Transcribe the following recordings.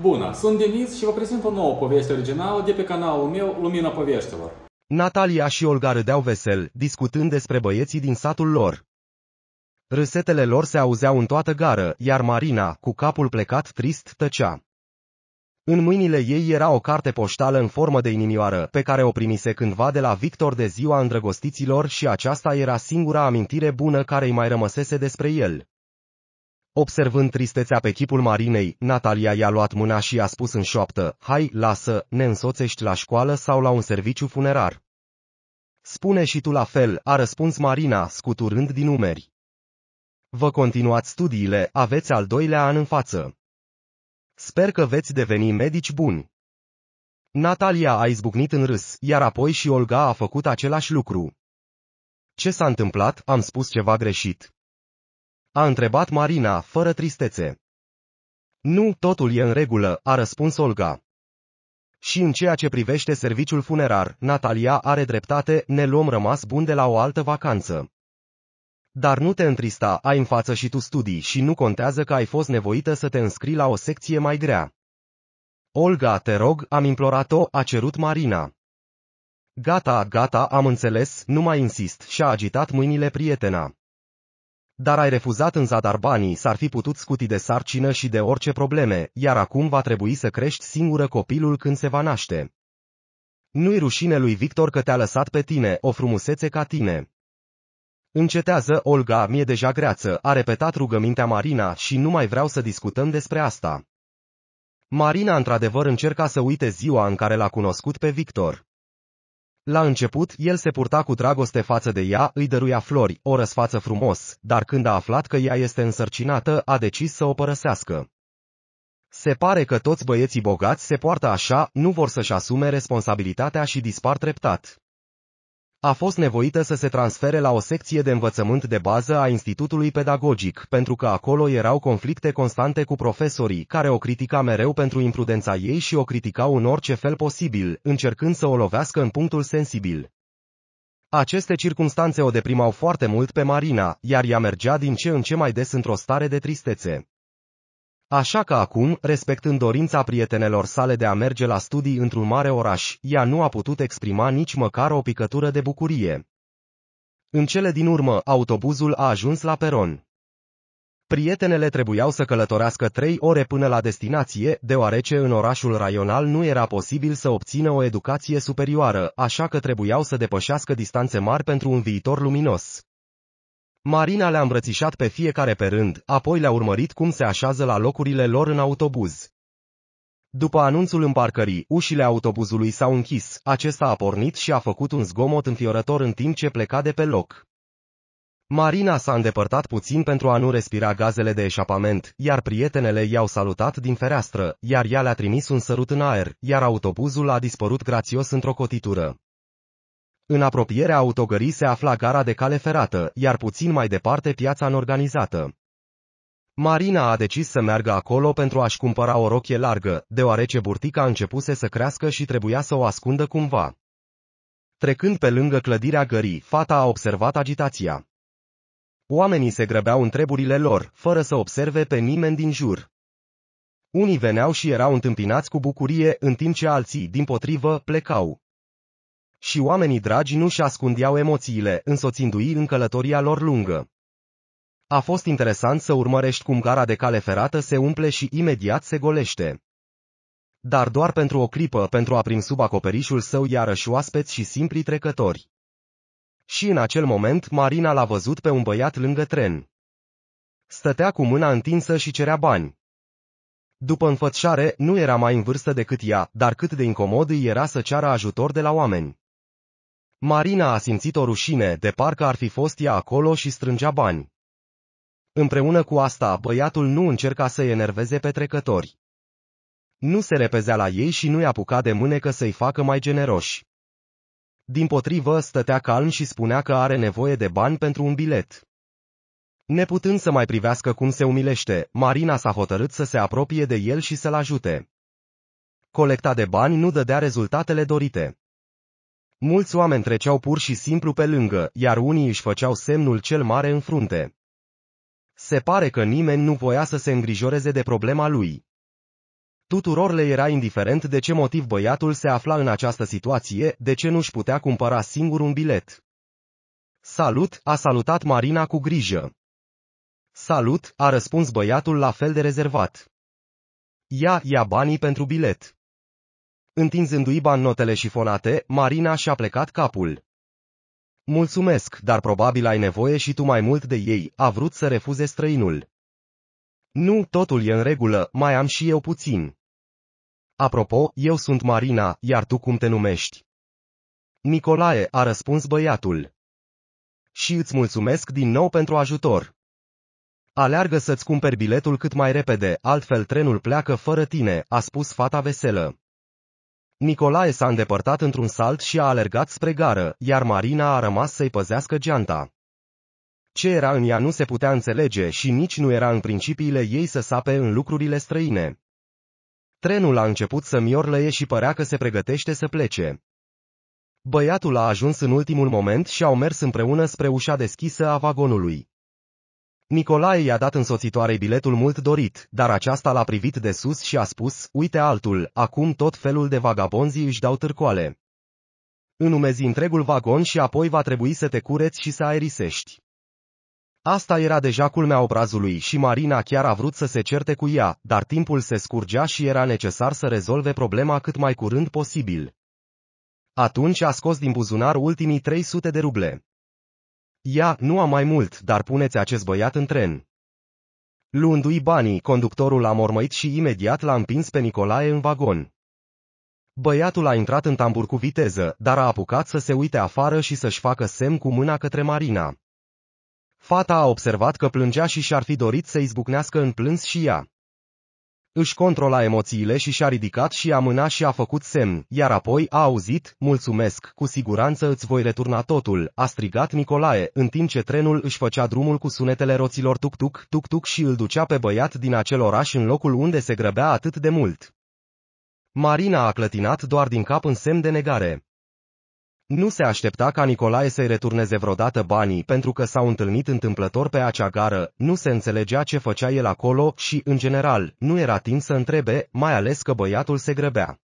Bună, sunt Denis și vă prezint o nouă poveste originală de pe canalul meu Lumina Poveștilor. Natalia și Olga râdeau vesel, discutând despre băieții din satul lor. Râsetele lor se auzeau în toată gară, iar Marina, cu capul plecat trist, tăcea. În mâinile ei era o carte poștală în formă de inimioară, pe care o primise cândva de la Victor de ziua îndrăgostiților și aceasta era singura amintire bună care îi mai rămăsese despre el. Observând tristețea pe chipul Marinei, Natalia i-a luat mâna și i-a spus în șoaptă, Hai, lasă, ne însoțești la școală sau la un serviciu funerar. Spune și tu la fel, a răspuns Marina, scuturând din umeri. Vă continuați studiile, aveți al doilea an în față. Sper că veți deveni medici buni. Natalia a izbucnit în râs, iar apoi și Olga a făcut același lucru. Ce s-a întâmplat? Am spus ceva greșit. A întrebat Marina, fără tristețe. Nu, totul e în regulă, a răspuns Olga. Și în ceea ce privește serviciul funerar, Natalia are dreptate, ne luăm rămas bun de la o altă vacanță. Dar nu te întrista, ai în față și tu studii și nu contează că ai fost nevoită să te înscrii la o secție mai grea. Olga, te rog, am implorat-o, a cerut Marina. Gata, gata, am înțeles, nu mai insist, și-a agitat mâinile prietena dar ai refuzat în zadar banii, s-ar fi putut scuti de sarcină și de orice probleme, iar acum va trebui să crești singură copilul când se va naște. Nu-i rușine lui Victor că te-a lăsat pe tine, o frumusețe ca tine. Încetează, Olga, mie deja greață, a repetat rugămintea Marina și nu mai vreau să discutăm despre asta. Marina într-adevăr încerca să uite ziua în care l-a cunoscut pe Victor. La început, el se purta cu dragoste față de ea, îi dăruia flori, o răsfață frumos, dar când a aflat că ea este însărcinată, a decis să o părăsească. Se pare că toți băieții bogați se poartă așa, nu vor să-și asume responsabilitatea și dispar treptat a fost nevoită să se transfere la o secție de învățământ de bază a Institutului Pedagogic, pentru că acolo erau conflicte constante cu profesorii, care o critica mereu pentru imprudența ei și o criticau în orice fel posibil, încercând să o lovească în punctul sensibil. Aceste circunstanțe o deprimau foarte mult pe Marina, iar ea mergea din ce în ce mai des într-o stare de tristețe. Așa că acum, respectând dorința prietenelor sale de a merge la studii într-un mare oraș, ea nu a putut exprima nici măcar o picătură de bucurie. În cele din urmă, autobuzul a ajuns la peron. Prietenele trebuiau să călătorească trei ore până la destinație, deoarece în orașul raional nu era posibil să obțină o educație superioară, așa că trebuiau să depășească distanțe mari pentru un viitor luminos. Marina le-a îmbrățișat pe fiecare pe rând, apoi le-a urmărit cum se așează la locurile lor în autobuz. După anunțul împarcării, ușile autobuzului s-au închis, acesta a pornit și a făcut un zgomot înfiorător în timp ce pleca de pe loc. Marina s-a îndepărtat puțin pentru a nu respira gazele de eșapament, iar prietenele i-au salutat din fereastră, iar ea le-a trimis un sărut în aer, iar autobuzul a dispărut grațios într-o cotitură. În apropierea autogării se afla gara de cale ferată, iar puțin mai departe piața anorganizată. Marina a decis să meargă acolo pentru a-și cumpăra o rochie largă, deoarece burtica începuse să crească și trebuia să o ascundă cumva. Trecând pe lângă clădirea gării, fata a observat agitația. Oamenii se grăbeau în treburile lor, fără să observe pe nimeni din jur. Unii veneau și erau întâmpinați cu bucurie, în timp ce alții, din potrivă, plecau. Și oamenii dragi nu-și ascundeau emoțiile, însoțindu-i în călătoria lor lungă. A fost interesant să urmărești cum gara de cale ferată se umple și imediat se golește. Dar doar pentru o clipă pentru a prim sub acoperișul său iarăși oaspeți și simpli trecători. Și în acel moment Marina l-a văzut pe un băiat lângă tren. Stătea cu mâna întinsă și cerea bani. După înfățișare, nu era mai în vârstă decât ea, dar cât de incomod îi era să ceară ajutor de la oameni. Marina a simțit o rușine, de parcă ar fi fost ea acolo și strângea bani. Împreună cu asta, băiatul nu încerca să enerveze pe trecători. Nu se repezea la ei și nu-i apuca de mânecă să-i facă mai generoși. Din potrivă, stătea calm și spunea că are nevoie de bani pentru un bilet. Neputând să mai privească cum se umilește, Marina s-a hotărât să se apropie de el și să-l ajute. Colecta de bani nu dădea rezultatele dorite. Mulți oameni treceau pur și simplu pe lângă, iar unii își făceau semnul cel mare în frunte. Se pare că nimeni nu voia să se îngrijoreze de problema lui. Tuturor le era indiferent de ce motiv băiatul se afla în această situație, de ce nu-și putea cumpăra singur un bilet. Salut, a salutat Marina cu grijă. Salut, a răspuns băiatul la fel de rezervat. Ia, ia banii pentru bilet. Întinzându-i bannotele șifonate, Marina și-a plecat capul. Mulțumesc, dar probabil ai nevoie și tu mai mult de ei, a vrut să refuze străinul. Nu, totul e în regulă, mai am și eu puțin. Apropo, eu sunt Marina, iar tu cum te numești? Nicolae, a răspuns băiatul. Și îți mulțumesc din nou pentru ajutor. Aleargă să-ți cumperi biletul cât mai repede, altfel trenul pleacă fără tine, a spus fata veselă. Nicolae s-a îndepărtat într-un salt și a alergat spre gară, iar Marina a rămas să-i păzească geanta. Ce era în ea nu se putea înțelege și nici nu era în principiile ei să sape în lucrurile străine. Trenul a început să miorlăie și părea că se pregătește să plece. Băiatul a ajuns în ultimul moment și au mers împreună spre ușa deschisă a vagonului. Nicolae i-a dat însoțitoarei biletul mult dorit, dar aceasta l-a privit de sus și a spus, uite altul, acum tot felul de vagabonzi își dau târcoale. Înumezi întregul vagon și apoi va trebui să te cureți și să aerisești. Asta era deja culmea obrazului și Marina chiar a vrut să se certe cu ea, dar timpul se scurgea și era necesar să rezolve problema cât mai curând posibil. Atunci a scos din buzunar ultimii 300 de ruble. Ia, nu am mai mult, dar puneți acest băiat în tren. Luându-i banii, conductorul a mormăit și imediat l-a împins pe Nicolae în vagon. Băiatul a intrat în tambur cu viteză, dar a apucat să se uite afară și să-și facă semn cu mâna către Marina. Fata a observat că plângea și și-ar fi dorit să izbucnească în plâns și ea. Își controla emoțiile și și-a ridicat și a mâna și a făcut semn, iar apoi a auzit, mulțumesc, cu siguranță îți voi returna totul, a strigat Nicolae, în timp ce trenul își făcea drumul cu sunetele roților tuc-tuc, tuc-tuc și îl ducea pe băiat din acel oraș în locul unde se grăbea atât de mult. Marina a clătinat doar din cap în semn de negare. Nu se aștepta ca Nicolae să-i returneze vreodată banii pentru că s-au întâlnit întâmplător pe acea gară, nu se înțelegea ce făcea el acolo și, în general, nu era timp să întrebe, mai ales că băiatul se grăbea.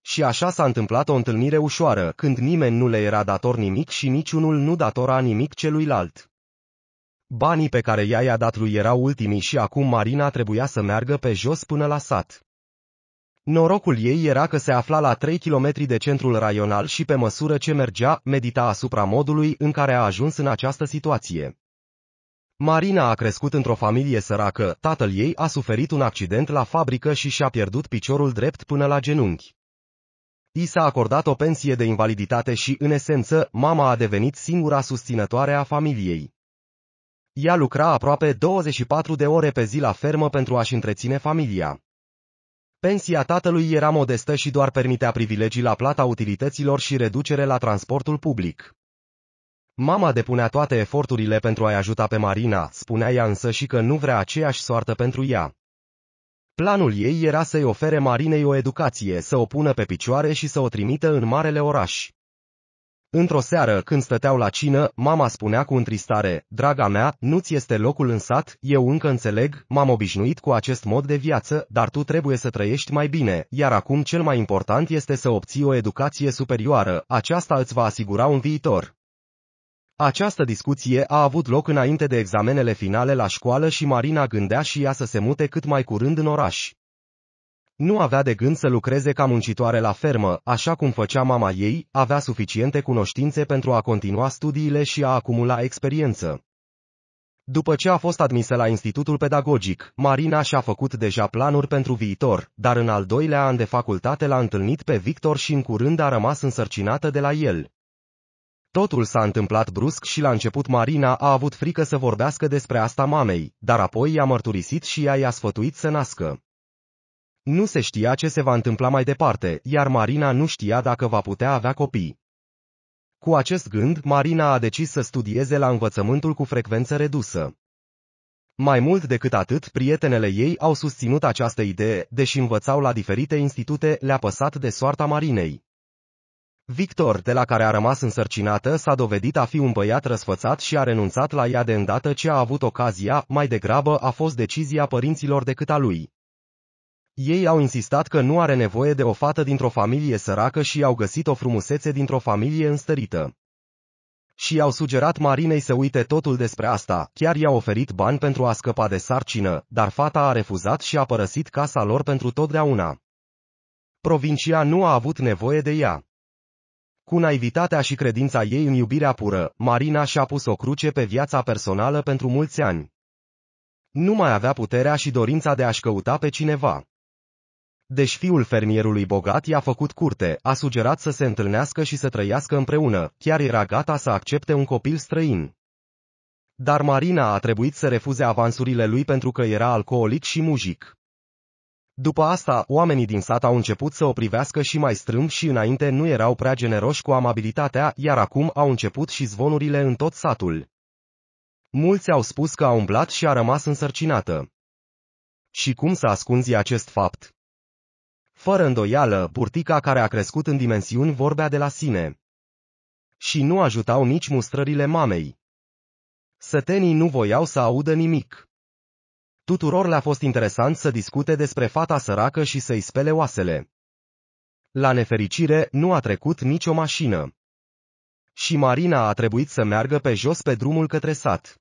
Și așa s-a întâmplat o întâlnire ușoară, când nimeni nu le era dator nimic și niciunul nu datora nimic celuilalt. Banii pe care ea i-a dat lui erau ultimii și acum Marina trebuia să meargă pe jos până la sat. Norocul ei era că se afla la 3 km de centrul raional și pe măsură ce mergea, medita asupra modului în care a ajuns în această situație. Marina a crescut într-o familie săracă, tatăl ei a suferit un accident la fabrică și și-a pierdut piciorul drept până la genunchi. I s-a acordat o pensie de invaliditate și, în esență, mama a devenit singura susținătoare a familiei. Ea lucra aproape 24 de ore pe zi la fermă pentru a-și întreține familia. Pensia tatălui era modestă și doar permitea privilegii la plata utilităților și reducere la transportul public. Mama depunea toate eforturile pentru a-i ajuta pe Marina, spunea ea însă și că nu vrea aceeași soartă pentru ea. Planul ei era să-i ofere Marinei o educație, să o pună pe picioare și să o trimită în marele oraș. Într-o seară, când stăteau la cină, mama spunea cu întristare, Draga mea, nu-ți este locul în sat, eu încă înțeleg, m-am obișnuit cu acest mod de viață, dar tu trebuie să trăiești mai bine, iar acum cel mai important este să obții o educație superioară, aceasta îți va asigura un viitor. Această discuție a avut loc înainte de examenele finale la școală și Marina gândea și ea să se mute cât mai curând în oraș. Nu avea de gând să lucreze ca muncitoare la fermă, așa cum făcea mama ei, avea suficiente cunoștințe pentru a continua studiile și a acumula experiență. După ce a fost admisă la Institutul Pedagogic, Marina și-a făcut deja planuri pentru viitor, dar în al doilea an de facultate l-a întâlnit pe Victor și în curând a rămas însărcinată de la el. Totul s-a întâmplat brusc și la început Marina a avut frică să vorbească despre asta mamei, dar apoi i-a mărturisit și ea i-a sfătuit să nască. Nu se știa ce se va întâmpla mai departe, iar Marina nu știa dacă va putea avea copii. Cu acest gând, Marina a decis să studieze la învățământul cu frecvență redusă. Mai mult decât atât, prietenele ei au susținut această idee, deși învățau la diferite institute, le-a păsat de soarta Marinei. Victor, de la care a rămas însărcinată, s-a dovedit a fi un băiat răsfățat și a renunțat la ea de îndată ce a avut ocazia, mai degrabă a fost decizia părinților decât a lui. Ei au insistat că nu are nevoie de o fată dintr-o familie săracă și au găsit o frumusețe dintr-o familie înstărită. Și au sugerat Marinei să uite totul despre asta, chiar i-a oferit bani pentru a scăpa de sarcină, dar fata a refuzat și a părăsit casa lor pentru totdeauna. Provincia nu a avut nevoie de ea. Cu naivitatea și credința ei în iubirea pură, Marina și-a pus o cruce pe viața personală pentru mulți ani. Nu mai avea puterea și dorința de a-și căuta pe cineva. Deci fiul fermierului bogat i-a făcut curte, a sugerat să se întâlnească și să trăiască împreună, chiar era gata să accepte un copil străin. Dar Marina a trebuit să refuze avansurile lui pentru că era alcoolic și mujic. După asta, oamenii din sat au început să o privească și mai strâmb și înainte nu erau prea generoși cu amabilitatea, iar acum au început și zvonurile în tot satul. Mulți au spus că a umblat și a rămas însărcinată. Și cum să ascunzi acest fapt? Fără îndoială, purtica care a crescut în dimensiuni vorbea de la sine. Și nu ajutau nici mustrările mamei. Sătenii nu voiau să audă nimic. Tuturor le-a fost interesant să discute despre fata săracă și să-i spele oasele. La nefericire, nu a trecut nicio mașină. Și Marina a trebuit să meargă pe jos pe drumul către sat.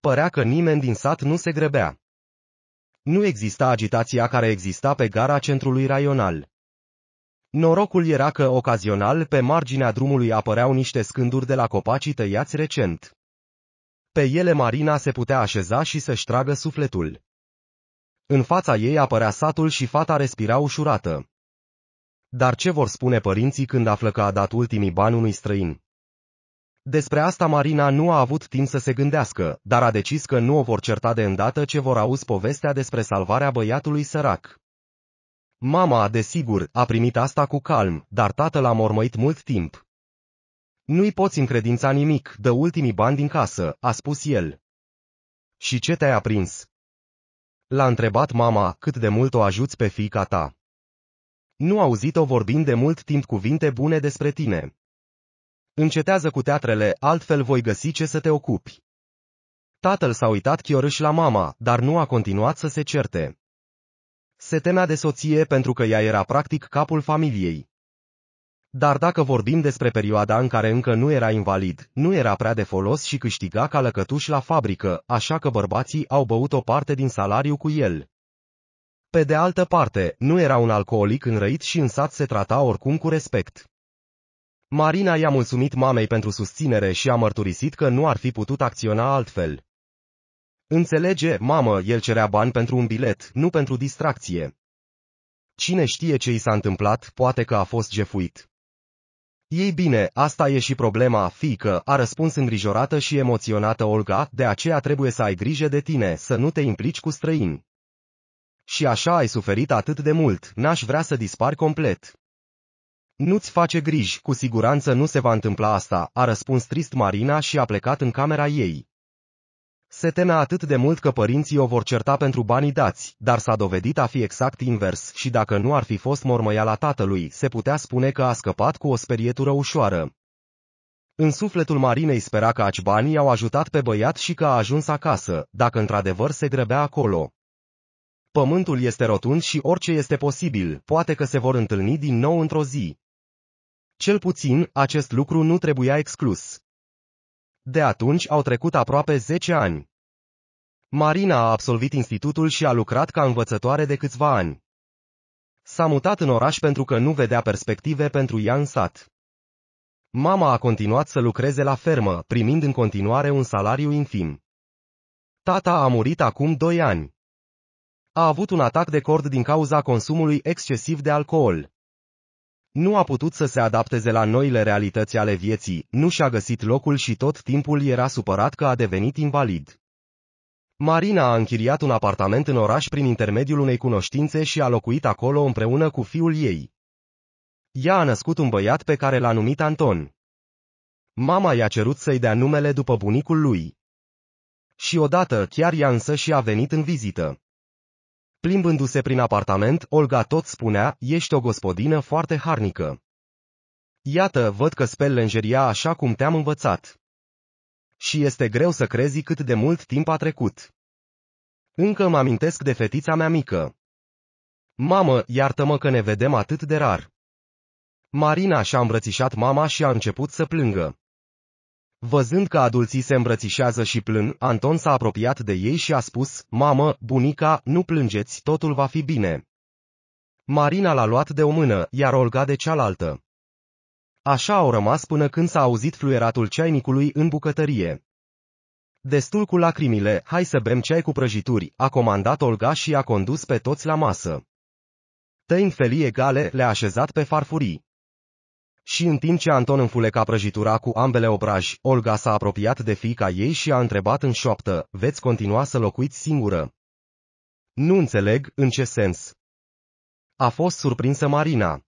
Părea că nimeni din sat nu se grăbea. Nu exista agitația care exista pe gara centrului raional. Norocul era că, ocazional, pe marginea drumului apăreau niște scânduri de la copacii tăiați recent. Pe ele Marina se putea așeza și să-și tragă sufletul. În fața ei apărea satul și fata respira ușurată. Dar ce vor spune părinții când află că a dat ultimii bani unui străin? Despre asta Marina nu a avut timp să se gândească, dar a decis că nu o vor certa de îndată ce vor auzi povestea despre salvarea băiatului sărac. Mama, desigur, a primit asta cu calm, dar tatăl a mormăit mult timp. Nu-i poți încredința nimic, dă ultimii bani din casă, a spus el. Și ce te-ai aprins? L-a întrebat mama cât de mult o ajuți pe fiica ta. Nu auzit-o vorbind de mult timp cuvinte bune despre tine. Încetează cu teatrele, altfel voi găsi ce să te ocupi. Tatăl s-a uitat chiorâși la mama, dar nu a continuat să se certe. Se temea de soție pentru că ea era practic capul familiei. Dar dacă vorbim despre perioada în care încă nu era invalid, nu era prea de folos și câștiga ca lăcătuș la fabrică, așa că bărbații au băut o parte din salariu cu el. Pe de altă parte, nu era un alcoolic înrăit și în sat se trata oricum cu respect. Marina i-a mulțumit mamei pentru susținere și a mărturisit că nu ar fi putut acționa altfel. Înțelege, mamă, el cerea bani pentru un bilet, nu pentru distracție. Cine știe ce i s-a întâmplat, poate că a fost jefuit. Ei bine, asta e și problema, fiică, a răspuns îngrijorată și emoționată Olga, de aceea trebuie să ai grijă de tine, să nu te implici cu străini. Și așa ai suferit atât de mult, n-aș vrea să dispari complet. Nu-ți face griji, cu siguranță nu se va întâmpla asta, a răspuns trist Marina și a plecat în camera ei. Se temea atât de mult că părinții o vor certa pentru banii dați, dar s-a dovedit a fi exact invers și dacă nu ar fi fost mormăiala tatălui, se putea spune că a scăpat cu o sperietură ușoară. În sufletul Marinei spera că aci bani au ajutat pe băiat și că a ajuns acasă, dacă într-adevăr se grăbea acolo. Pământul este rotund și orice este posibil, poate că se vor întâlni din nou într-o zi. Cel puțin, acest lucru nu trebuia exclus. De atunci au trecut aproape 10 ani. Marina a absolvit institutul și a lucrat ca învățătoare de câțiva ani. S-a mutat în oraș pentru că nu vedea perspective pentru ea în sat. Mama a continuat să lucreze la fermă, primind în continuare un salariu infim. Tata a murit acum doi ani. A avut un atac de cord din cauza consumului excesiv de alcool. Nu a putut să se adapteze la noile realități ale vieții, nu și-a găsit locul și tot timpul era supărat că a devenit invalid. Marina a închiriat un apartament în oraș prin intermediul unei cunoștințe și a locuit acolo împreună cu fiul ei. Ea a născut un băiat pe care l-a numit Anton. Mama i-a cerut să-i dea numele după bunicul lui. Și odată chiar ea însă și a venit în vizită. Plimbându-se prin apartament, Olga tot spunea, ești o gospodină foarte harnică. Iată, văd că speli lenjeria așa cum te-am învățat. Și este greu să crezi cât de mult timp a trecut. Încă mă amintesc de fetița mea mică. Mamă, iartă-mă că ne vedem atât de rar. Marina și-a îmbrățișat mama și a început să plângă. Văzând că adulții se îmbrățișează și plâng, Anton s-a apropiat de ei și a spus, Mamă, bunica, nu plângeți, totul va fi bine. Marina l-a luat de o mână, iar Olga de cealaltă. Așa au rămas până când s-a auzit fluieratul ceainicului în bucătărie. Destul cu lacrimile, hai să bem ceai cu prăjituri, a comandat Olga și a condus pe toți la masă. în felii egale, le-a așezat pe farfurii. Și în timp ce Anton înfuleca prăjitura cu ambele obraji, Olga s-a apropiat de fiica ei și a întrebat în șoaptă, veți continua să locuiți singură? Nu înțeleg, în ce sens? A fost surprinsă Marina.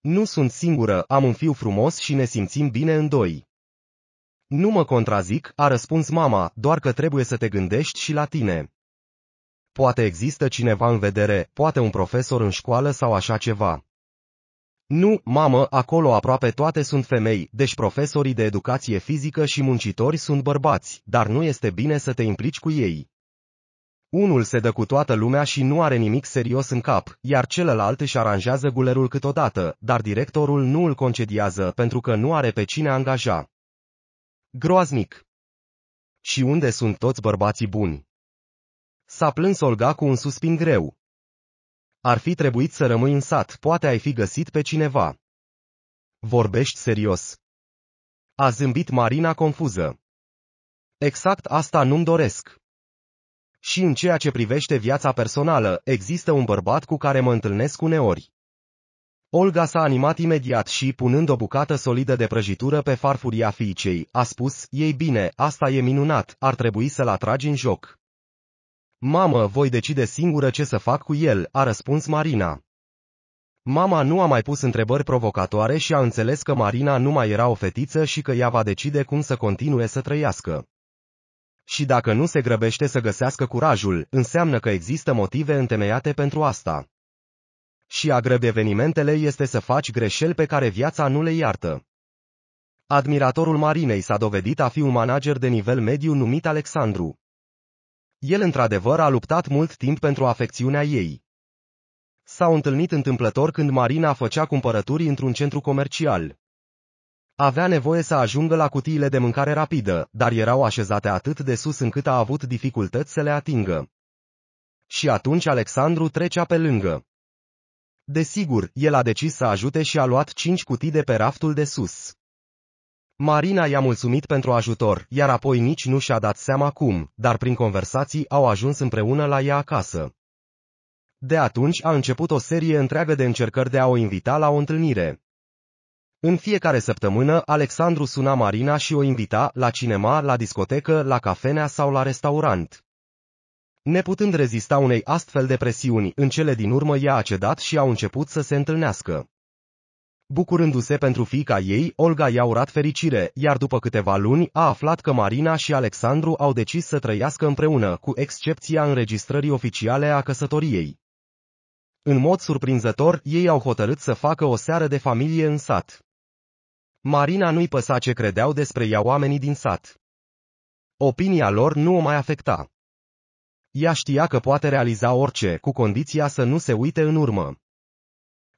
Nu sunt singură, am un fiu frumos și ne simțim bine în doi. Nu mă contrazic, a răspuns mama, doar că trebuie să te gândești și la tine. Poate există cineva în vedere, poate un profesor în școală sau așa ceva. Nu, mamă, acolo aproape toate sunt femei, deci profesorii de educație fizică și muncitori sunt bărbați, dar nu este bine să te implici cu ei. Unul se dă cu toată lumea și nu are nimic serios în cap, iar celălalt își aranjează gulerul câteodată, dar directorul nu îl concediază pentru că nu are pe cine angaja. Groaznic! Și unde sunt toți bărbații buni? S-a plâns Olga cu un suspin greu. Ar fi trebuit să rămâi în sat, poate ai fi găsit pe cineva. Vorbești serios. A zâmbit Marina confuză. Exact asta nu-mi doresc. Și în ceea ce privește viața personală, există un bărbat cu care mă întâlnesc uneori. Olga s-a animat imediat și, punând o bucată solidă de prăjitură pe farfuria fiicei, a spus, ei bine, asta e minunat, ar trebui să-l atragi în joc. Mamă, voi decide singură ce să fac cu el, a răspuns Marina. Mama nu a mai pus întrebări provocatoare și a înțeles că Marina nu mai era o fetiță și că ea va decide cum să continue să trăiască. Și dacă nu se grăbește să găsească curajul, înseamnă că există motive întemeiate pentru asta. Și a grăbi evenimentele este să faci greșeli pe care viața nu le iartă. Admiratorul Marinei s-a dovedit a fi un manager de nivel mediu numit Alexandru. El într-adevăr a luptat mult timp pentru afecțiunea ei. S-au întâlnit întâmplător când Marina făcea cumpărături într-un centru comercial. Avea nevoie să ajungă la cutiile de mâncare rapidă, dar erau așezate atât de sus încât a avut dificultăți să le atingă. Și atunci Alexandru trecea pe lângă. Desigur, el a decis să ajute și a luat cinci cutii de pe raftul de sus. Marina i-a mulțumit pentru ajutor, iar apoi nici nu și-a dat seama cum, dar prin conversații au ajuns împreună la ea acasă. De atunci a început o serie întreagă de încercări de a o invita la o întâlnire. În fiecare săptămână, Alexandru suna Marina și o invita la cinema, la discotecă, la cafenea sau la restaurant. Neputând rezista unei astfel de presiuni, în cele din urmă ea a cedat și au început să se întâlnească. Bucurându-se pentru fiica ei, Olga i-a urat fericire, iar după câteva luni a aflat că Marina și Alexandru au decis să trăiască împreună, cu excepția înregistrării oficiale a căsătoriei. În mod surprinzător, ei au hotărât să facă o seară de familie în sat. Marina nu-i păsa ce credeau despre ea oamenii din sat. Opinia lor nu o mai afecta. Ea știa că poate realiza orice, cu condiția să nu se uite în urmă.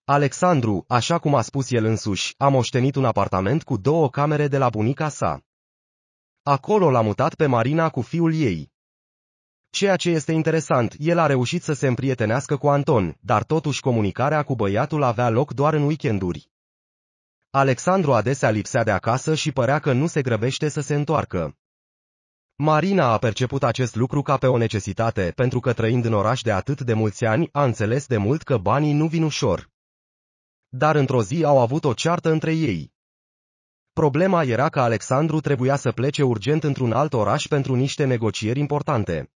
Alexandru, așa cum a spus el însuși, a moștenit un apartament cu două camere de la bunica sa. Acolo l-a mutat pe Marina cu fiul ei. Ceea ce este interesant, el a reușit să se împrietenească cu Anton, dar totuși comunicarea cu băiatul avea loc doar în weekenduri. Alexandru adesea lipsea de acasă și părea că nu se grăbește să se întoarcă. Marina a perceput acest lucru ca pe o necesitate, pentru că trăind în oraș de atât de mulți ani, a înțeles de mult că banii nu vin ușor dar într-o zi au avut o ceartă între ei. Problema era că Alexandru trebuia să plece urgent într-un alt oraș pentru niște negocieri importante.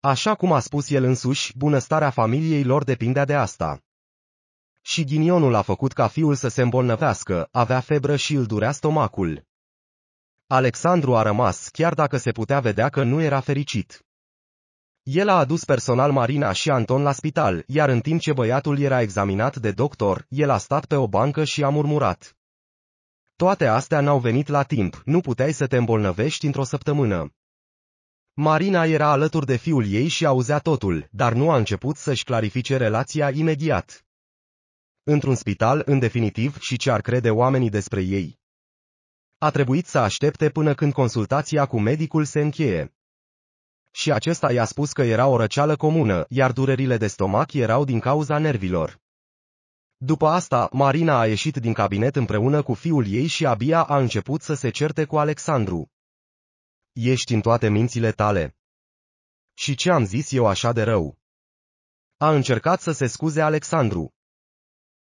Așa cum a spus el însuși, bunăstarea familiei lor depindea de asta. Și ghinionul a făcut ca fiul să se îmbolnăvească, avea febră și îl durea stomacul. Alexandru a rămas, chiar dacă se putea vedea că nu era fericit. El a adus personal Marina și Anton la spital, iar în timp ce băiatul era examinat de doctor, el a stat pe o bancă și a murmurat. Toate astea n-au venit la timp, nu puteai să te îmbolnăvești într-o săptămână. Marina era alături de fiul ei și auzea totul, dar nu a început să-și clarifice relația imediat. Într-un spital, în definitiv, și ce ar crede oamenii despre ei. A trebuit să aștepte până când consultația cu medicul se încheie. Și acesta i-a spus că era o răceală comună, iar durerile de stomac erau din cauza nervilor. După asta, Marina a ieșit din cabinet împreună cu fiul ei și abia a început să se certe cu Alexandru. Ești în toate mințile tale. Și ce am zis eu așa de rău? A încercat să se scuze Alexandru.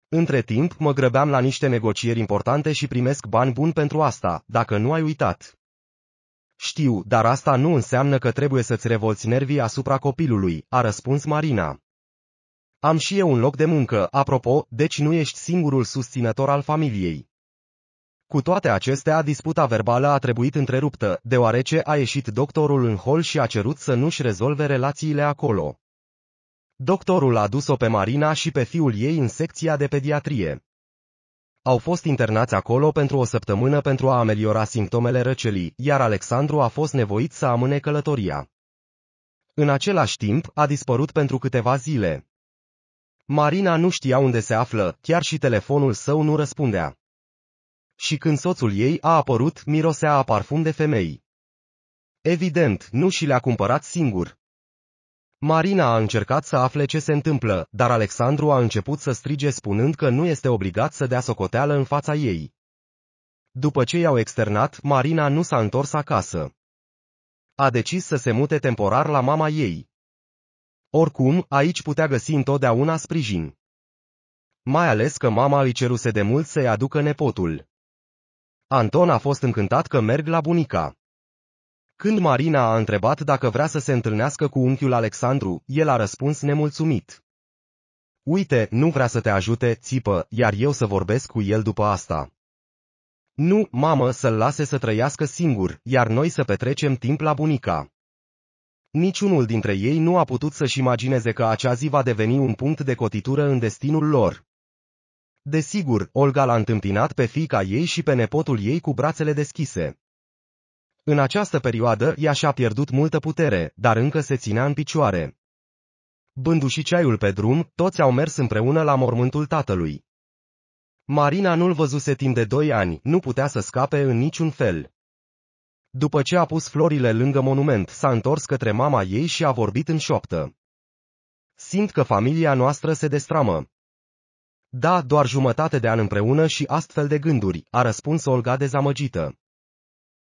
Între timp, mă grăbeam la niște negocieri importante și primesc bani buni pentru asta, dacă nu ai uitat. Știu, dar asta nu înseamnă că trebuie să-ți revolți nervii asupra copilului, a răspuns Marina. Am și eu un loc de muncă, apropo, deci nu ești singurul susținător al familiei. Cu toate acestea, disputa verbală a trebuit întreruptă, deoarece a ieșit doctorul în hol și a cerut să nu-și rezolve relațiile acolo. Doctorul a dus-o pe Marina și pe fiul ei în secția de pediatrie. Au fost internați acolo pentru o săptămână pentru a ameliora simptomele răcelii, iar Alexandru a fost nevoit să amâne călătoria. În același timp, a dispărut pentru câteva zile. Marina nu știa unde se află, chiar și telefonul său nu răspundea. Și când soțul ei a apărut, mirosea a parfum de femei. Evident, nu și le-a cumpărat singur. Marina a încercat să afle ce se întâmplă, dar Alexandru a început să strige spunând că nu este obligat să dea socoteală în fața ei. După ce i-au externat, Marina nu s-a întors acasă. A decis să se mute temporar la mama ei. Oricum, aici putea găsi întotdeauna sprijin. Mai ales că mama îi ceruse de mult să-i aducă nepotul. Anton a fost încântat că merg la bunica. Când Marina a întrebat dacă vrea să se întâlnească cu unchiul Alexandru, el a răspuns nemulțumit. Uite, nu vrea să te ajute, țipă, iar eu să vorbesc cu el după asta. Nu, mamă, să-l lase să trăiască singur, iar noi să petrecem timp la bunica. Niciunul dintre ei nu a putut să-și imagineze că acea zi va deveni un punct de cotitură în destinul lor. Desigur, Olga l-a întâmpinat pe fiica ei și pe nepotul ei cu brațele deschise. În această perioadă ea și-a pierdut multă putere, dar încă se ținea în picioare. Bându-și ceaiul pe drum, toți au mers împreună la mormântul tatălui. Marina nu-l văzuse timp de doi ani, nu putea să scape în niciun fel. După ce a pus florile lângă monument, s-a întors către mama ei și a vorbit în șoaptă. Simt că familia noastră se destramă. Da, doar jumătate de an împreună și astfel de gânduri, a răspuns Olga dezamăgită.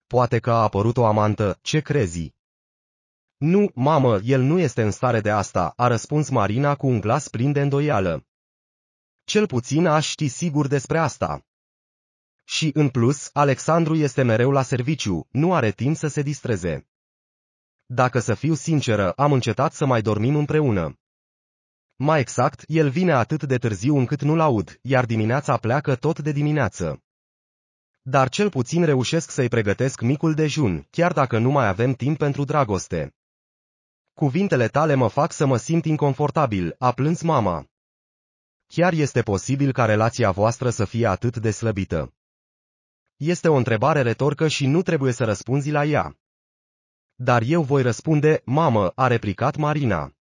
Poate că a apărut o amantă, ce crezi? Nu, mamă, el nu este în stare de asta, a răspuns Marina cu un glas plin de îndoială. Cel puțin aș ști sigur despre asta. Și, în plus, Alexandru este mereu la serviciu, nu are timp să se distreze. Dacă să fiu sinceră, am încetat să mai dormim împreună. Mai exact, el vine atât de târziu încât nu-l aud, iar dimineața pleacă tot de dimineață. Dar cel puțin reușesc să-i pregătesc micul dejun, chiar dacă nu mai avem timp pentru dragoste. Cuvintele tale mă fac să mă simt inconfortabil, a plâns mama. Chiar este posibil ca relația voastră să fie atât de slăbită. Este o întrebare retorcă și nu trebuie să răspunzi la ea. Dar eu voi răspunde, mamă, a replicat Marina.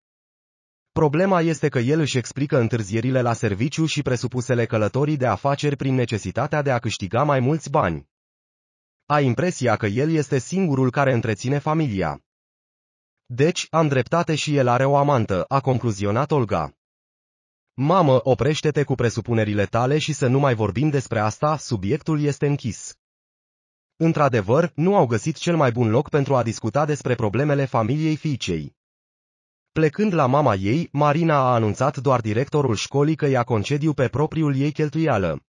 Problema este că el își explică întârzierile la serviciu și presupusele călătorii de afaceri prin necesitatea de a câștiga mai mulți bani. A impresia că el este singurul care întreține familia. Deci, am dreptate și el are o amantă, a concluzionat Olga. Mamă, oprește-te cu presupunerile tale și să nu mai vorbim despre asta, subiectul este închis. Într-adevăr, nu au găsit cel mai bun loc pentru a discuta despre problemele familiei fiicei. Plecând la mama ei, Marina a anunțat doar directorul școlii că ia concediu pe propriul ei cheltuială.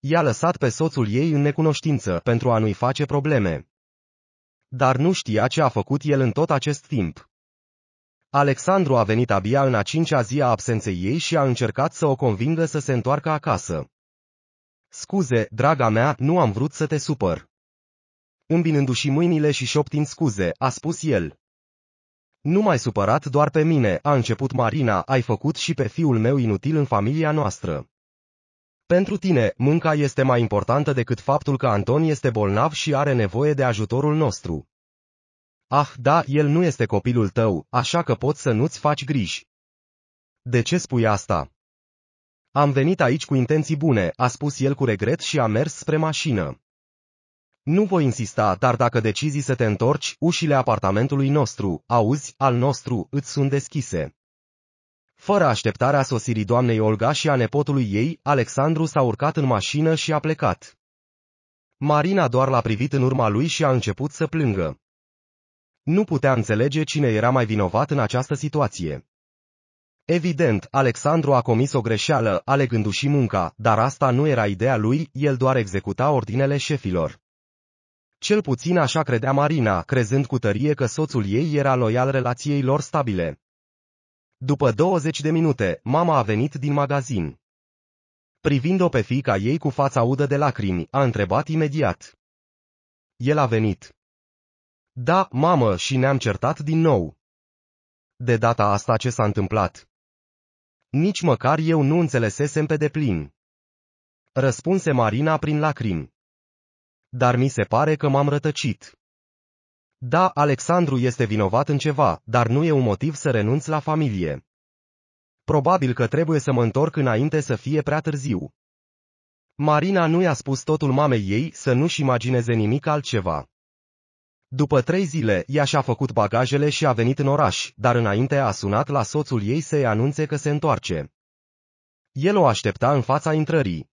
I-a lăsat pe soțul ei în necunoștință pentru a nu-i face probleme. Dar nu știa ce a făcut el în tot acest timp. Alexandru a venit abia în a cincea zi a absenței ei și a încercat să o convingă să se întoarcă acasă. Scuze, draga mea, nu am vrut să te supăr. Îmbinându-și mâinile și șoptind scuze, a spus el. Nu mai supărat doar pe mine, a început Marina, ai făcut și pe fiul meu inutil în familia noastră. Pentru tine, mânca este mai importantă decât faptul că Anton este bolnav și are nevoie de ajutorul nostru. Ah, da, el nu este copilul tău, așa că poți să nu-ți faci griji. De ce spui asta? Am venit aici cu intenții bune, a spus el cu regret și a mers spre mașină. Nu voi insista, dar dacă decizi să te întorci, ușile apartamentului nostru, auzi, al nostru, îți sunt deschise. Fără așteptarea sosirii doamnei Olga și a nepotului ei, Alexandru s-a urcat în mașină și a plecat. Marina doar l-a privit în urma lui și a început să plângă. Nu putea înțelege cine era mai vinovat în această situație. Evident, Alexandru a comis o greșeală, alegându-și munca, dar asta nu era ideea lui, el doar executa ordinele șefilor. Cel puțin așa credea Marina, crezând cu tărie că soțul ei era loial relației lor stabile. După 20 de minute, mama a venit din magazin. Privind-o pe fica ei cu fața udă de lacrimi, a întrebat imediat. El a venit. Da, mamă, și ne-am certat din nou. De data asta ce s-a întâmplat? Nici măcar eu nu înțelesesem pe deplin. Răspunse Marina prin lacrimi. Dar mi se pare că m-am rătăcit. Da, Alexandru este vinovat în ceva, dar nu e un motiv să renunț la familie. Probabil că trebuie să mă întorc înainte să fie prea târziu. Marina nu i-a spus totul mamei ei să nu-și imagineze nimic altceva. După trei zile, ea și-a făcut bagajele și a venit în oraș, dar înainte a sunat la soțul ei să-i anunțe că se întoarce. El o aștepta în fața intrării.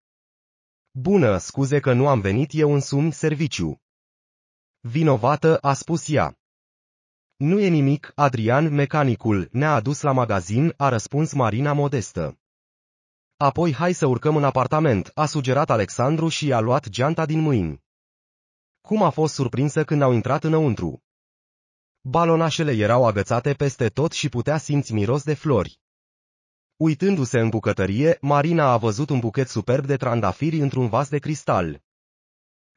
Bună, scuze că nu am venit eu însumi serviciu. Vinovată, a spus ea. Nu e nimic, Adrian, mecanicul, ne-a adus la magazin, a răspuns Marina modestă. Apoi hai să urcăm în apartament, a sugerat Alexandru și i-a luat geanta din mâini. Cum a fost surprinsă când au intrat înăuntru? Balonașele erau agățate peste tot și putea simți miros de flori. Uitându-se în bucătărie, Marina a văzut un buchet superb de trandafiri într-un vas de cristal.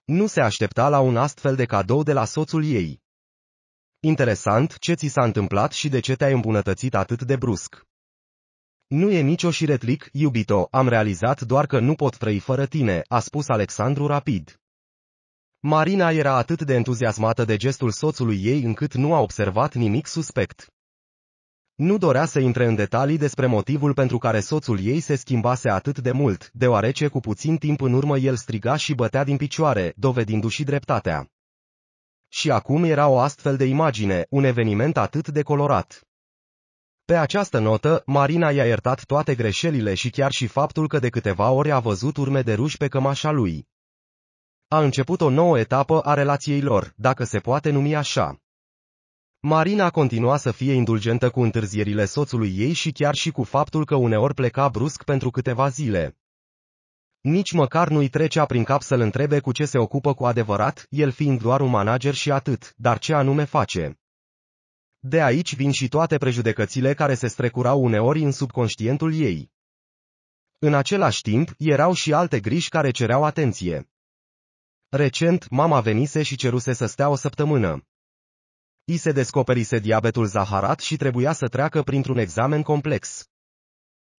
Nu se aștepta la un astfel de cadou de la soțul ei. Interesant ce ți s-a întâmplat și de ce te-ai îmbunătățit atât de brusc. Nu e nicio șiretlic, iubito, am realizat doar că nu pot trăi fără tine, a spus Alexandru rapid. Marina era atât de entuziasmată de gestul soțului ei încât nu a observat nimic suspect. Nu dorea să intre în detalii despre motivul pentru care soțul ei se schimbase atât de mult, deoarece cu puțin timp în urmă el striga și bătea din picioare, dovedindu-și dreptatea. Și acum era o astfel de imagine, un eveniment atât de colorat. Pe această notă, Marina i-a iertat toate greșelile și chiar și faptul că de câteva ori a văzut urme de ruși pe cămașa lui. A început o nouă etapă a relației lor, dacă se poate numi așa. Marina continua să fie indulgentă cu întârzierile soțului ei și chiar și cu faptul că uneori pleca brusc pentru câteva zile. Nici măcar nu-i trecea prin cap să-l întrebe cu ce se ocupă cu adevărat, el fiind doar un manager și atât, dar ce anume face. De aici vin și toate prejudecățile care se strecurau uneori în subconștientul ei. În același timp, erau și alte griji care cereau atenție. Recent, mama venise și ceruse să stea o săptămână. I se descoperise diabetul zaharat și trebuia să treacă printr-un examen complex.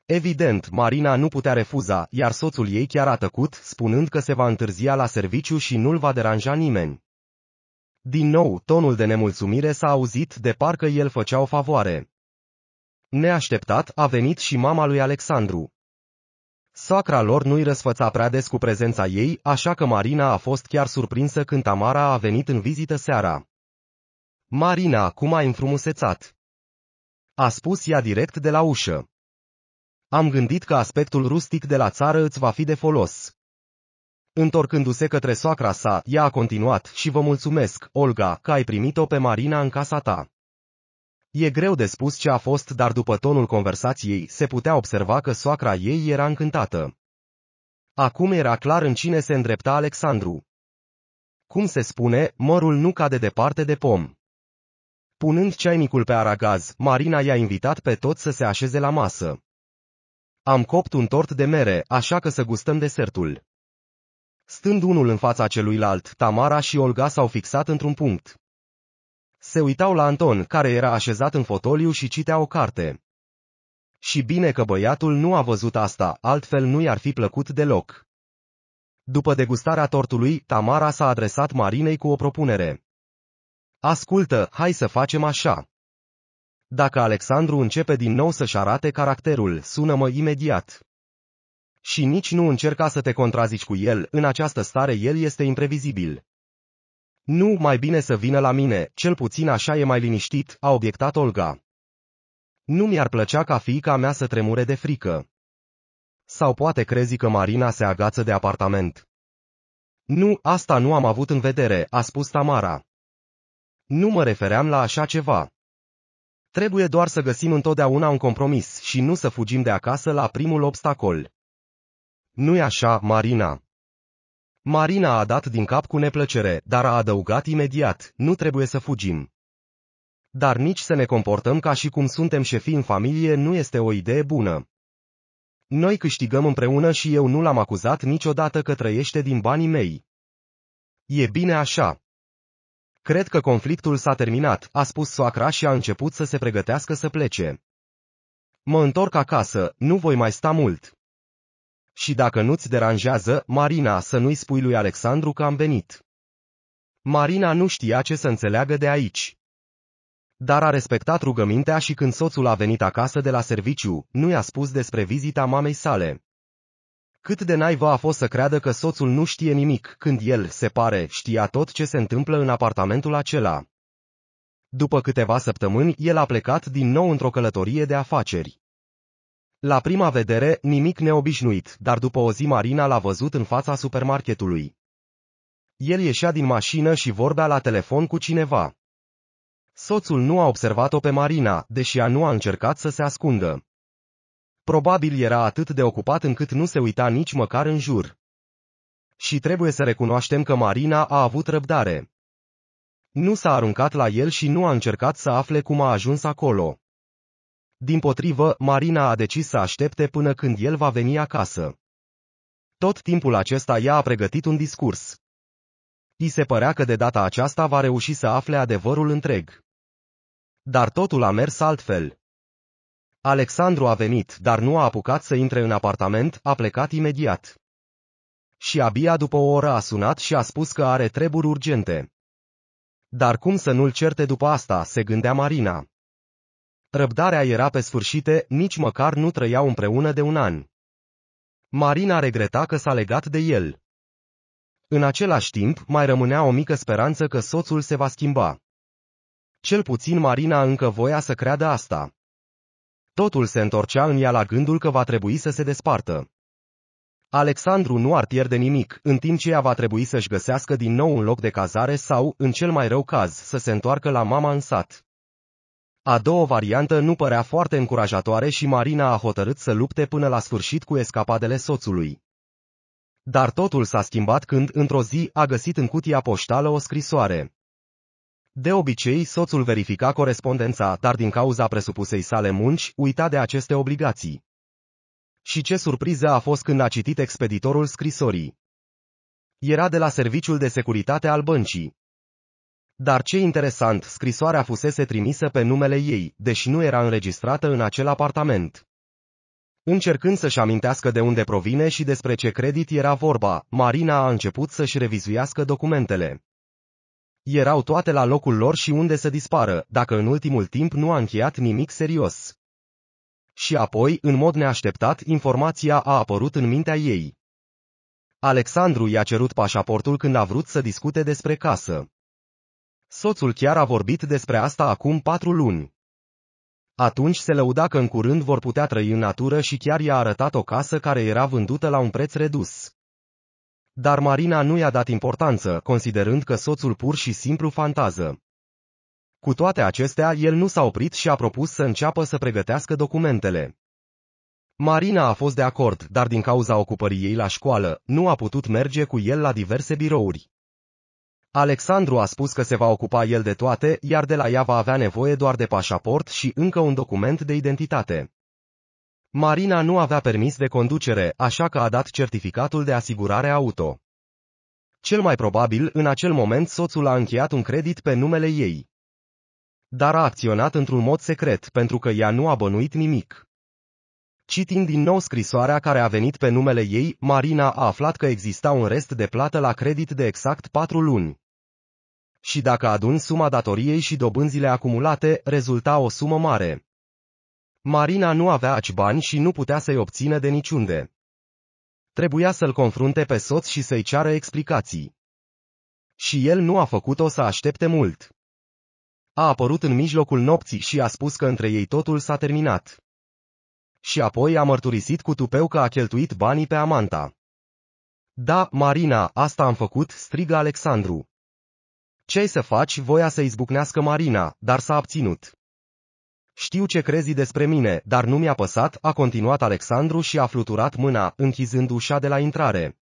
Evident, Marina nu putea refuza, iar soțul ei chiar a tăcut, spunând că se va întârzia la serviciu și nu-l va deranja nimeni. Din nou, tonul de nemulțumire s-a auzit de parcă el făcea o favoare. Neașteptat a venit și mama lui Alexandru. Sacra lor nu-i răsfăța prea des cu prezența ei, așa că Marina a fost chiar surprinsă când Tamara a venit în vizită seara. Marina acum a înfrumusețat. A spus ea direct de la ușă. Am gândit că aspectul rustic de la țară îți va fi de folos. Întorcându-se către soacra sa, ea a continuat și vă mulțumesc, Olga, că ai primit-o pe Marina în casa ta. E greu de spus ce a fost, dar după tonul conversației se putea observa că soacra ei era încântată. Acum era clar în cine se îndrepta Alexandru. Cum se spune, mărul nu cade departe de pom. Punând ceainicul pe aragaz, Marina i-a invitat pe toți să se așeze la masă. Am copt un tort de mere, așa că să gustăm desertul. Stând unul în fața celuilalt, Tamara și Olga s-au fixat într-un punct. Se uitau la Anton, care era așezat în fotoliu și citea o carte. Și bine că băiatul nu a văzut asta, altfel nu i-ar fi plăcut deloc. După degustarea tortului, Tamara s-a adresat Marinei cu o propunere. Ascultă, hai să facem așa. Dacă Alexandru începe din nou să-și arate caracterul, sună-mă imediat. Și nici nu încerca să te contrazici cu el, în această stare el este imprevizibil. Nu, mai bine să vină la mine, cel puțin așa e mai liniștit, a obiectat Olga. Nu mi-ar plăcea ca fiica mea să tremure de frică. Sau poate crezi că Marina se agață de apartament. Nu, asta nu am avut în vedere, a spus Tamara. Nu mă refeream la așa ceva. Trebuie doar să găsim întotdeauna un compromis și nu să fugim de acasă la primul obstacol. Nu-i așa, Marina? Marina a dat din cap cu neplăcere, dar a adăugat imediat, nu trebuie să fugim. Dar nici să ne comportăm ca și cum suntem șefii în familie nu este o idee bună. Noi câștigăm împreună și eu nu l-am acuzat niciodată că trăiește din banii mei. E bine așa. Cred că conflictul s-a terminat, a spus soacra și a început să se pregătească să plece. Mă întorc acasă, nu voi mai sta mult. Și dacă nu-ți deranjează, Marina, să nu-i spui lui Alexandru că am venit. Marina nu știa ce să înțeleagă de aici. Dar a respectat rugămintea și când soțul a venit acasă de la serviciu, nu i-a spus despre vizita mamei sale. Cât de naiva a fost să creadă că soțul nu știe nimic, când el, se pare, știa tot ce se întâmplă în apartamentul acela. După câteva săptămâni, el a plecat din nou într-o călătorie de afaceri. La prima vedere, nimic neobișnuit, dar după o zi Marina l-a văzut în fața supermarketului. El ieșea din mașină și vorbea la telefon cu cineva. Soțul nu a observat-o pe Marina, deși ea nu a încercat să se ascundă. Probabil era atât de ocupat încât nu se uita nici măcar în jur. Și trebuie să recunoaștem că Marina a avut răbdare. Nu s-a aruncat la el și nu a încercat să afle cum a ajuns acolo. Din potrivă, Marina a decis să aștepte până când el va veni acasă. Tot timpul acesta ea a pregătit un discurs. I se părea că de data aceasta va reuși să afle adevărul întreg. Dar totul a mers altfel. Alexandru a venit, dar nu a apucat să intre în apartament, a plecat imediat. Și abia după o oră a sunat și a spus că are treburi urgente. Dar cum să nu-l certe după asta, se gândea Marina. Răbdarea era pe sfârșite, nici măcar nu trăiau împreună de un an. Marina regreta că s-a legat de el. În același timp, mai rămânea o mică speranță că soțul se va schimba. Cel puțin Marina încă voia să creadă asta. Totul se întorcea în ea la gândul că va trebui să se despartă. Alexandru nu ar pierde nimic, în timp ce ea va trebui să-și găsească din nou un loc de cazare sau, în cel mai rău caz, să se întoarcă la mama în sat. A doua variantă nu părea foarte încurajatoare și Marina a hotărât să lupte până la sfârșit cu escapadele soțului. Dar totul s-a schimbat când, într-o zi, a găsit în cutia poștală o scrisoare. De obicei, soțul verifica corespondența, dar din cauza presupusei sale munci, uita de aceste obligații. Și ce surpriză a fost când a citit expeditorul scrisorii. Era de la Serviciul de Securitate al băncii. Dar ce interesant, scrisoarea fusese trimisă pe numele ei, deși nu era înregistrată în acel apartament. Încercând să-și amintească de unde provine și despre ce credit era vorba, Marina a început să-și revizuiască documentele. Erau toate la locul lor și unde să dispară, dacă în ultimul timp nu a încheiat nimic serios. Și apoi, în mod neașteptat, informația a apărut în mintea ei. Alexandru i-a cerut pașaportul când a vrut să discute despre casă. Soțul chiar a vorbit despre asta acum patru luni. Atunci se lăuda că în curând vor putea trăi în natură și chiar i-a arătat o casă care era vândută la un preț redus. Dar Marina nu i-a dat importanță, considerând că soțul pur și simplu fantază. Cu toate acestea, el nu s-a oprit și a propus să înceapă să pregătească documentele. Marina a fost de acord, dar din cauza ocupării ei la școală, nu a putut merge cu el la diverse birouri. Alexandru a spus că se va ocupa el de toate, iar de la ea va avea nevoie doar de pașaport și încă un document de identitate. Marina nu avea permis de conducere, așa că a dat certificatul de asigurare auto. Cel mai probabil, în acel moment soțul a încheiat un credit pe numele ei. Dar a acționat într-un mod secret, pentru că ea nu a bănuit nimic. Citind din nou scrisoarea care a venit pe numele ei, Marina a aflat că exista un rest de plată la credit de exact patru luni. Și dacă adun suma datoriei și dobânzile acumulate, rezulta o sumă mare. Marina nu avea aci bani și nu putea să-i obțină de niciunde. Trebuia să-l confrunte pe soț și să-i ceară explicații. Și el nu a făcut-o să aștepte mult. A apărut în mijlocul nopții și a spus că între ei totul s-a terminat. Și apoi a mărturisit cu tupeu că a cheltuit banii pe amanta. Da, Marina, asta am făcut, strigă Alexandru. Ce-ai să faci, voia să izbucnească Marina, dar s-a abținut. Știu ce crezi despre mine, dar nu mi-a păsat, a continuat Alexandru și a fluturat mâna, închizând ușa de la intrare.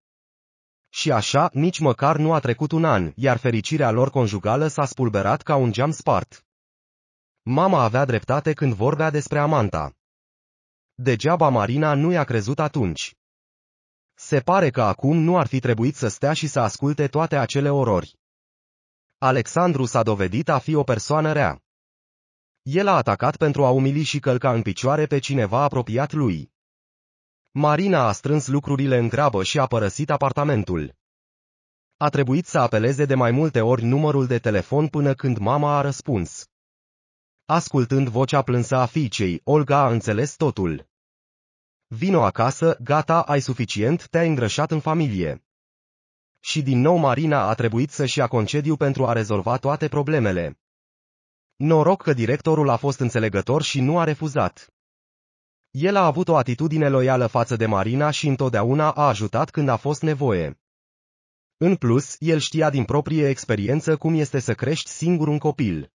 Și așa, nici măcar nu a trecut un an, iar fericirea lor conjugală s-a spulberat ca un geam spart. Mama avea dreptate când vorbea despre amanta. Degeaba Marina nu i-a crezut atunci. Se pare că acum nu ar fi trebuit să stea și să asculte toate acele orori. Alexandru s-a dovedit a fi o persoană rea. El a atacat pentru a umili și călca în picioare pe cineva apropiat lui. Marina a strâns lucrurile în grabă și a părăsit apartamentul. A trebuit să apeleze de mai multe ori numărul de telefon până când mama a răspuns. Ascultând vocea plânsă a fiicei, Olga a înțeles totul. Vino acasă, gata, ai suficient, te-ai îngrășat în familie. Și din nou Marina a trebuit să-și ia concediu pentru a rezolva toate problemele. Noroc că directorul a fost înțelegător și nu a refuzat. El a avut o atitudine loială față de Marina și întotdeauna a ajutat când a fost nevoie. În plus, el știa din proprie experiență cum este să crești singur un copil.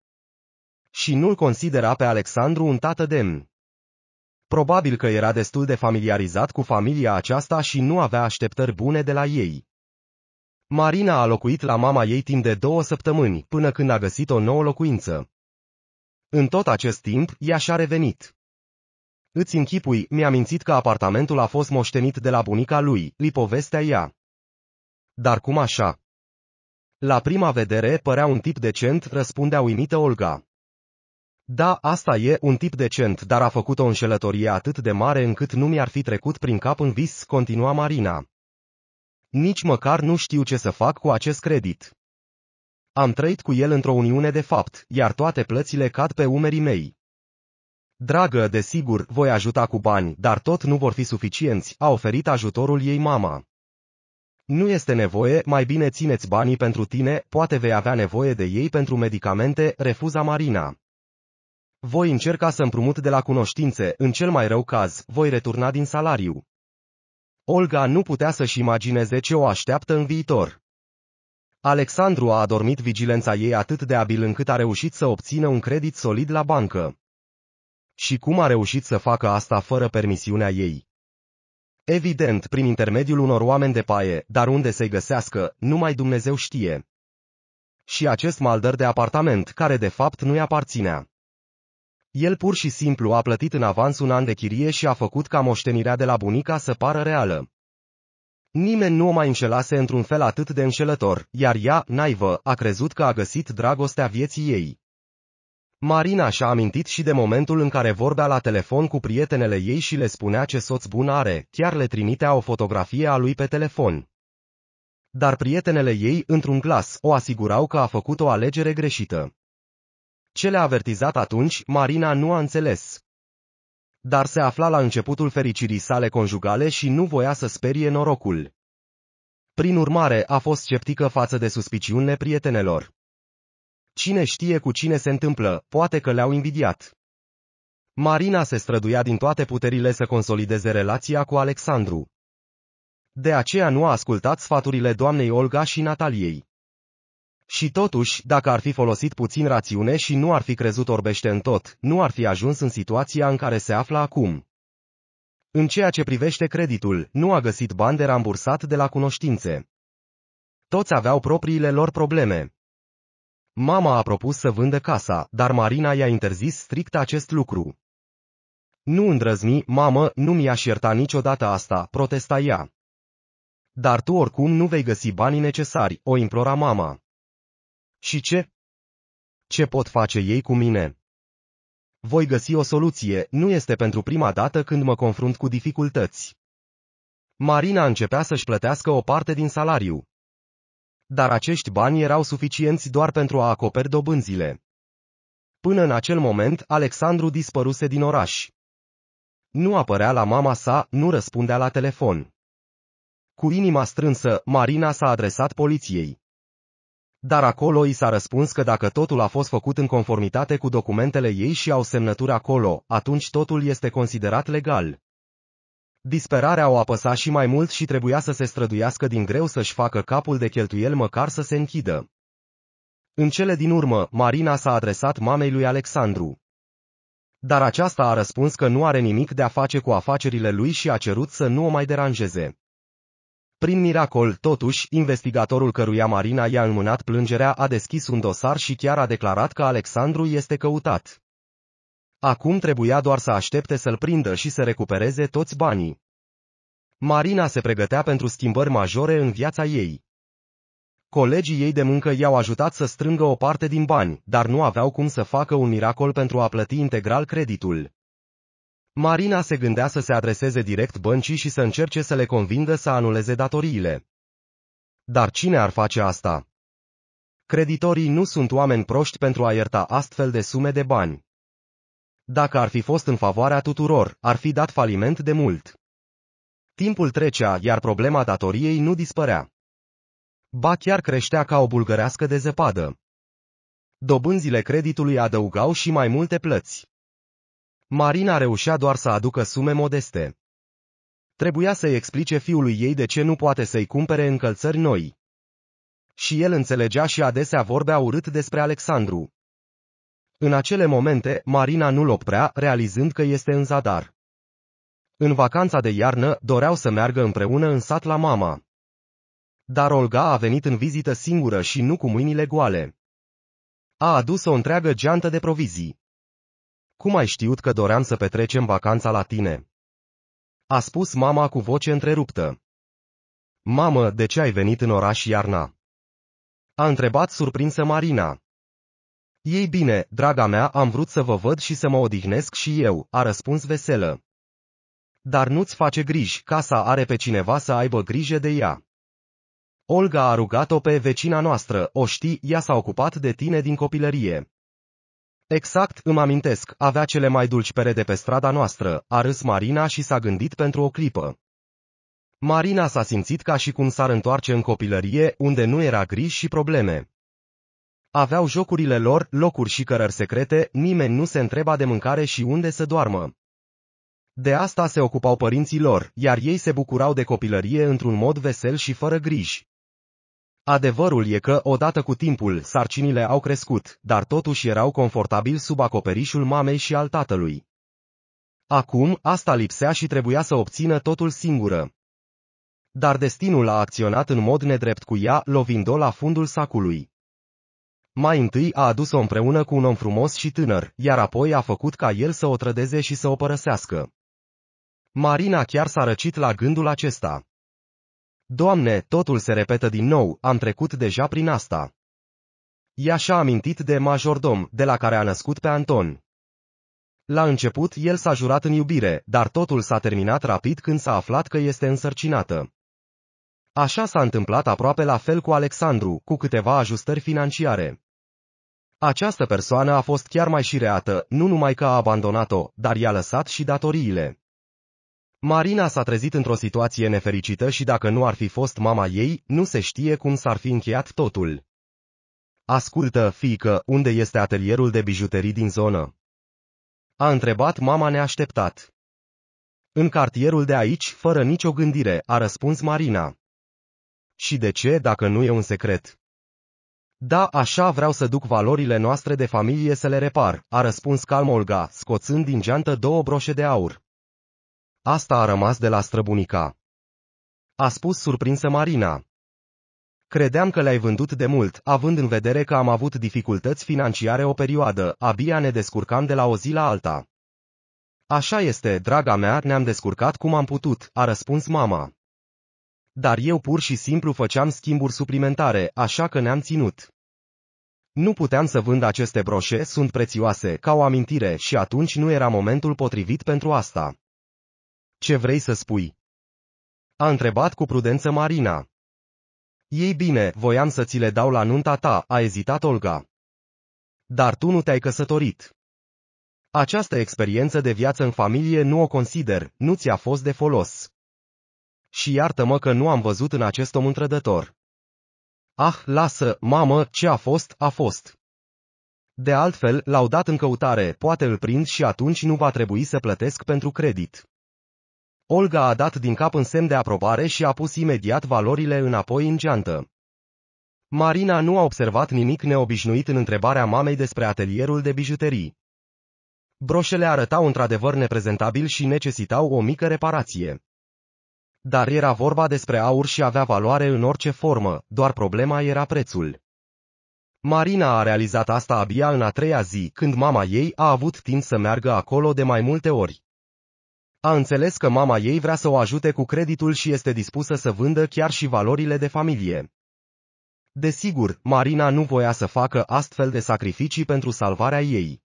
Și nu-l considera pe Alexandru un tată demn. Probabil că era destul de familiarizat cu familia aceasta și nu avea așteptări bune de la ei. Marina a locuit la mama ei timp de două săptămâni, până când a găsit o nouă locuință. În tot acest timp, ea și-a revenit. Îți închipui, mi-a mințit că apartamentul a fost moștenit de la bunica lui, îi povestea ea. Dar cum așa? La prima vedere, părea un tip decent, răspundea uimită Olga. Da, asta e un tip decent, dar a făcut o înșelătorie atât de mare încât nu mi-ar fi trecut prin cap în vis, continua Marina. Nici măcar nu știu ce să fac cu acest credit. Am trăit cu el într-o uniune de fapt, iar toate plățile cad pe umerii mei. Dragă, desigur, voi ajuta cu bani, dar tot nu vor fi suficienți, a oferit ajutorul ei mama. Nu este nevoie, mai bine țineți banii pentru tine, poate vei avea nevoie de ei pentru medicamente, refuza Marina. Voi încerca să împrumut de la cunoștințe, în cel mai rău caz, voi returna din salariu. Olga nu putea să-și imagineze ce o așteaptă în viitor. Alexandru a adormit vigilența ei atât de abil încât a reușit să obțină un credit solid la bancă. Și cum a reușit să facă asta fără permisiunea ei? Evident, prin intermediul unor oameni de paie, dar unde să-i găsească, numai Dumnezeu știe. Și acest maldăr de apartament, care de fapt nu-i aparținea. El pur și simplu a plătit în avans un an de chirie și a făcut ca moștenirea de la bunica să pară reală. Nimeni nu o mai înșelase într-un fel atât de înșelător, iar ea, naivă, a crezut că a găsit dragostea vieții ei. Marina și-a amintit și de momentul în care vorbea la telefon cu prietenele ei și le spunea ce soț bun are, chiar le trimitea o fotografie a lui pe telefon. Dar prietenele ei, într-un glas, o asigurau că a făcut o alegere greșită. Ce le-a avertizat atunci, Marina nu a înțeles dar se afla la începutul fericirii sale conjugale și nu voia să sperie norocul. Prin urmare, a fost sceptică față de suspiciunile prietenelor. Cine știe cu cine se întâmplă, poate că le-au invidiat. Marina se străduia din toate puterile să consolideze relația cu Alexandru. De aceea nu a ascultat sfaturile doamnei Olga și Nataliei. Și totuși, dacă ar fi folosit puțin rațiune și nu ar fi crezut orbește în tot, nu ar fi ajuns în situația în care se află acum. În ceea ce privește creditul, nu a găsit bani de rambursat de la cunoștințe. Toți aveau propriile lor probleme. Mama a propus să vândă casa, dar Marina i-a interzis strict acest lucru. Nu îndrăzni, mamă, nu mi-aș ierta niciodată asta, protesta ea. Dar tu oricum nu vei găsi banii necesari, o implora mama. Și ce? Ce pot face ei cu mine? Voi găsi o soluție, nu este pentru prima dată când mă confrunt cu dificultăți. Marina începea să-și plătească o parte din salariu. Dar acești bani erau suficienți doar pentru a acoperi dobânzile. Până în acel moment, Alexandru dispăruse din oraș. Nu apărea la mama sa, nu răspundea la telefon. Cu inima strânsă, Marina s-a adresat poliției dar acolo i s-a răspuns că dacă totul a fost făcut în conformitate cu documentele ei și au semnături acolo, atunci totul este considerat legal. Disperarea o apăsa și mai mult și trebuia să se străduiască din greu să-și facă capul de cheltuiel măcar să se închidă. În cele din urmă, Marina s-a adresat mamei lui Alexandru. Dar aceasta a răspuns că nu are nimic de a face cu afacerile lui și a cerut să nu o mai deranjeze. Prin miracol, totuși, investigatorul căruia Marina i-a înmânat plângerea a deschis un dosar și chiar a declarat că Alexandru este căutat. Acum trebuia doar să aștepte să-l prindă și să recupereze toți banii. Marina se pregătea pentru schimbări majore în viața ei. Colegii ei de muncă i-au ajutat să strângă o parte din bani, dar nu aveau cum să facă un miracol pentru a plăti integral creditul. Marina se gândea să se adreseze direct băncii și să încerce să le convingă să anuleze datoriile. Dar cine ar face asta? Creditorii nu sunt oameni proști pentru a ierta astfel de sume de bani. Dacă ar fi fost în favoarea tuturor, ar fi dat faliment de mult. Timpul trecea, iar problema datoriei nu dispărea. Ba chiar creștea ca o bulgărească de zăpadă. Dobânzile creditului adăugau și mai multe plăți. Marina reușea doar să aducă sume modeste. Trebuia să-i explice fiului ei de ce nu poate să-i cumpere încălțări noi. Și el înțelegea și adesea vorbea urât despre Alexandru. În acele momente, Marina nu-l oprea, realizând că este în zadar. În vacanța de iarnă, doreau să meargă împreună în sat la mama. Dar Olga a venit în vizită singură și nu cu mâinile goale. A adus o întreagă geantă de provizii. Cum ai știut că doream să petrecem vacanța la tine? A spus mama cu voce întreruptă. Mamă, de ce ai venit în oraș iarna? A întrebat surprinsă Marina. Ei bine, draga mea, am vrut să vă văd și să mă odihnesc și eu, a răspuns veselă. Dar nu-ți face griji, casa are pe cineva să aibă grijă de ea. Olga a rugat-o pe vecina noastră, o știi, ea s-a ocupat de tine din copilărie. Exact, îmi amintesc, avea cele mai dulci pere de pe strada noastră, a râs Marina și s-a gândit pentru o clipă. Marina s-a simțit ca și cum s-ar întoarce în copilărie, unde nu era griji și probleme. Aveau jocurile lor, locuri și cărări secrete, nimeni nu se întreba de mâncare și unde să doarmă. De asta se ocupau părinții lor, iar ei se bucurau de copilărie într-un mod vesel și fără griji. Adevărul e că, odată cu timpul, sarcinile au crescut, dar totuși erau confortabil sub acoperișul mamei și al tatălui. Acum, asta lipsea și trebuia să obțină totul singură. Dar destinul a acționat în mod nedrept cu ea, lovind-o la fundul sacului. Mai întâi a adus-o împreună cu un om frumos și tânăr, iar apoi a făcut ca el să o trădeze și să o părăsească. Marina chiar s-a răcit la gândul acesta. Doamne, totul se repetă din nou, am trecut deja prin asta. Ea și-a amintit de majordom, de la care a născut pe Anton. La început el s-a jurat în iubire, dar totul s-a terminat rapid când s-a aflat că este însărcinată. Așa s-a întâmplat aproape la fel cu Alexandru, cu câteva ajustări financiare. Această persoană a fost chiar mai șireată, nu numai că a abandonat-o, dar i-a lăsat și datoriile. Marina s-a trezit într-o situație nefericită și dacă nu ar fi fost mama ei, nu se știe cum s-ar fi încheiat totul. Ascultă, fiică, unde este atelierul de bijuterii din zonă? A întrebat mama neașteptat. În cartierul de aici, fără nicio gândire, a răspuns Marina. Și de ce, dacă nu e un secret? Da, așa vreau să duc valorile noastre de familie să le repar, a răspuns calm Olga, scoțând din geantă două broșe de aur. Asta a rămas de la străbunica. A spus surprinsă Marina. Credeam că le-ai vândut de mult, având în vedere că am avut dificultăți financiare o perioadă, abia ne descurcam de la o zi la alta. Așa este, draga mea, ne-am descurcat cum am putut, a răspuns mama. Dar eu pur și simplu făceam schimburi suplimentare, așa că ne-am ținut. Nu puteam să vând aceste broșe, sunt prețioase, ca o amintire, și atunci nu era momentul potrivit pentru asta. Ce vrei să spui? A întrebat cu prudență Marina. Ei bine, voiam să ți le dau la nunta ta, a ezitat Olga. Dar tu nu te-ai căsătorit. Această experiență de viață în familie nu o consider, nu ți-a fost de folos. Și iartă-mă că nu am văzut în acest om întrădător. Ah, lasă, mamă, ce a fost, a fost. De altfel, l-au dat în căutare, poate îl prind și atunci nu va trebui să plătesc pentru credit. Olga a dat din cap în semn de aprobare și a pus imediat valorile înapoi în geantă. Marina nu a observat nimic neobișnuit în întrebarea mamei despre atelierul de bijuterii. Broșele arătau într-adevăr neprezentabil și necesitau o mică reparație. Dar era vorba despre aur și avea valoare în orice formă, doar problema era prețul. Marina a realizat asta abia în a treia zi, când mama ei a avut timp să meargă acolo de mai multe ori. A înțeles că mama ei vrea să o ajute cu creditul și este dispusă să vândă chiar și valorile de familie. Desigur, Marina nu voia să facă astfel de sacrificii pentru salvarea ei.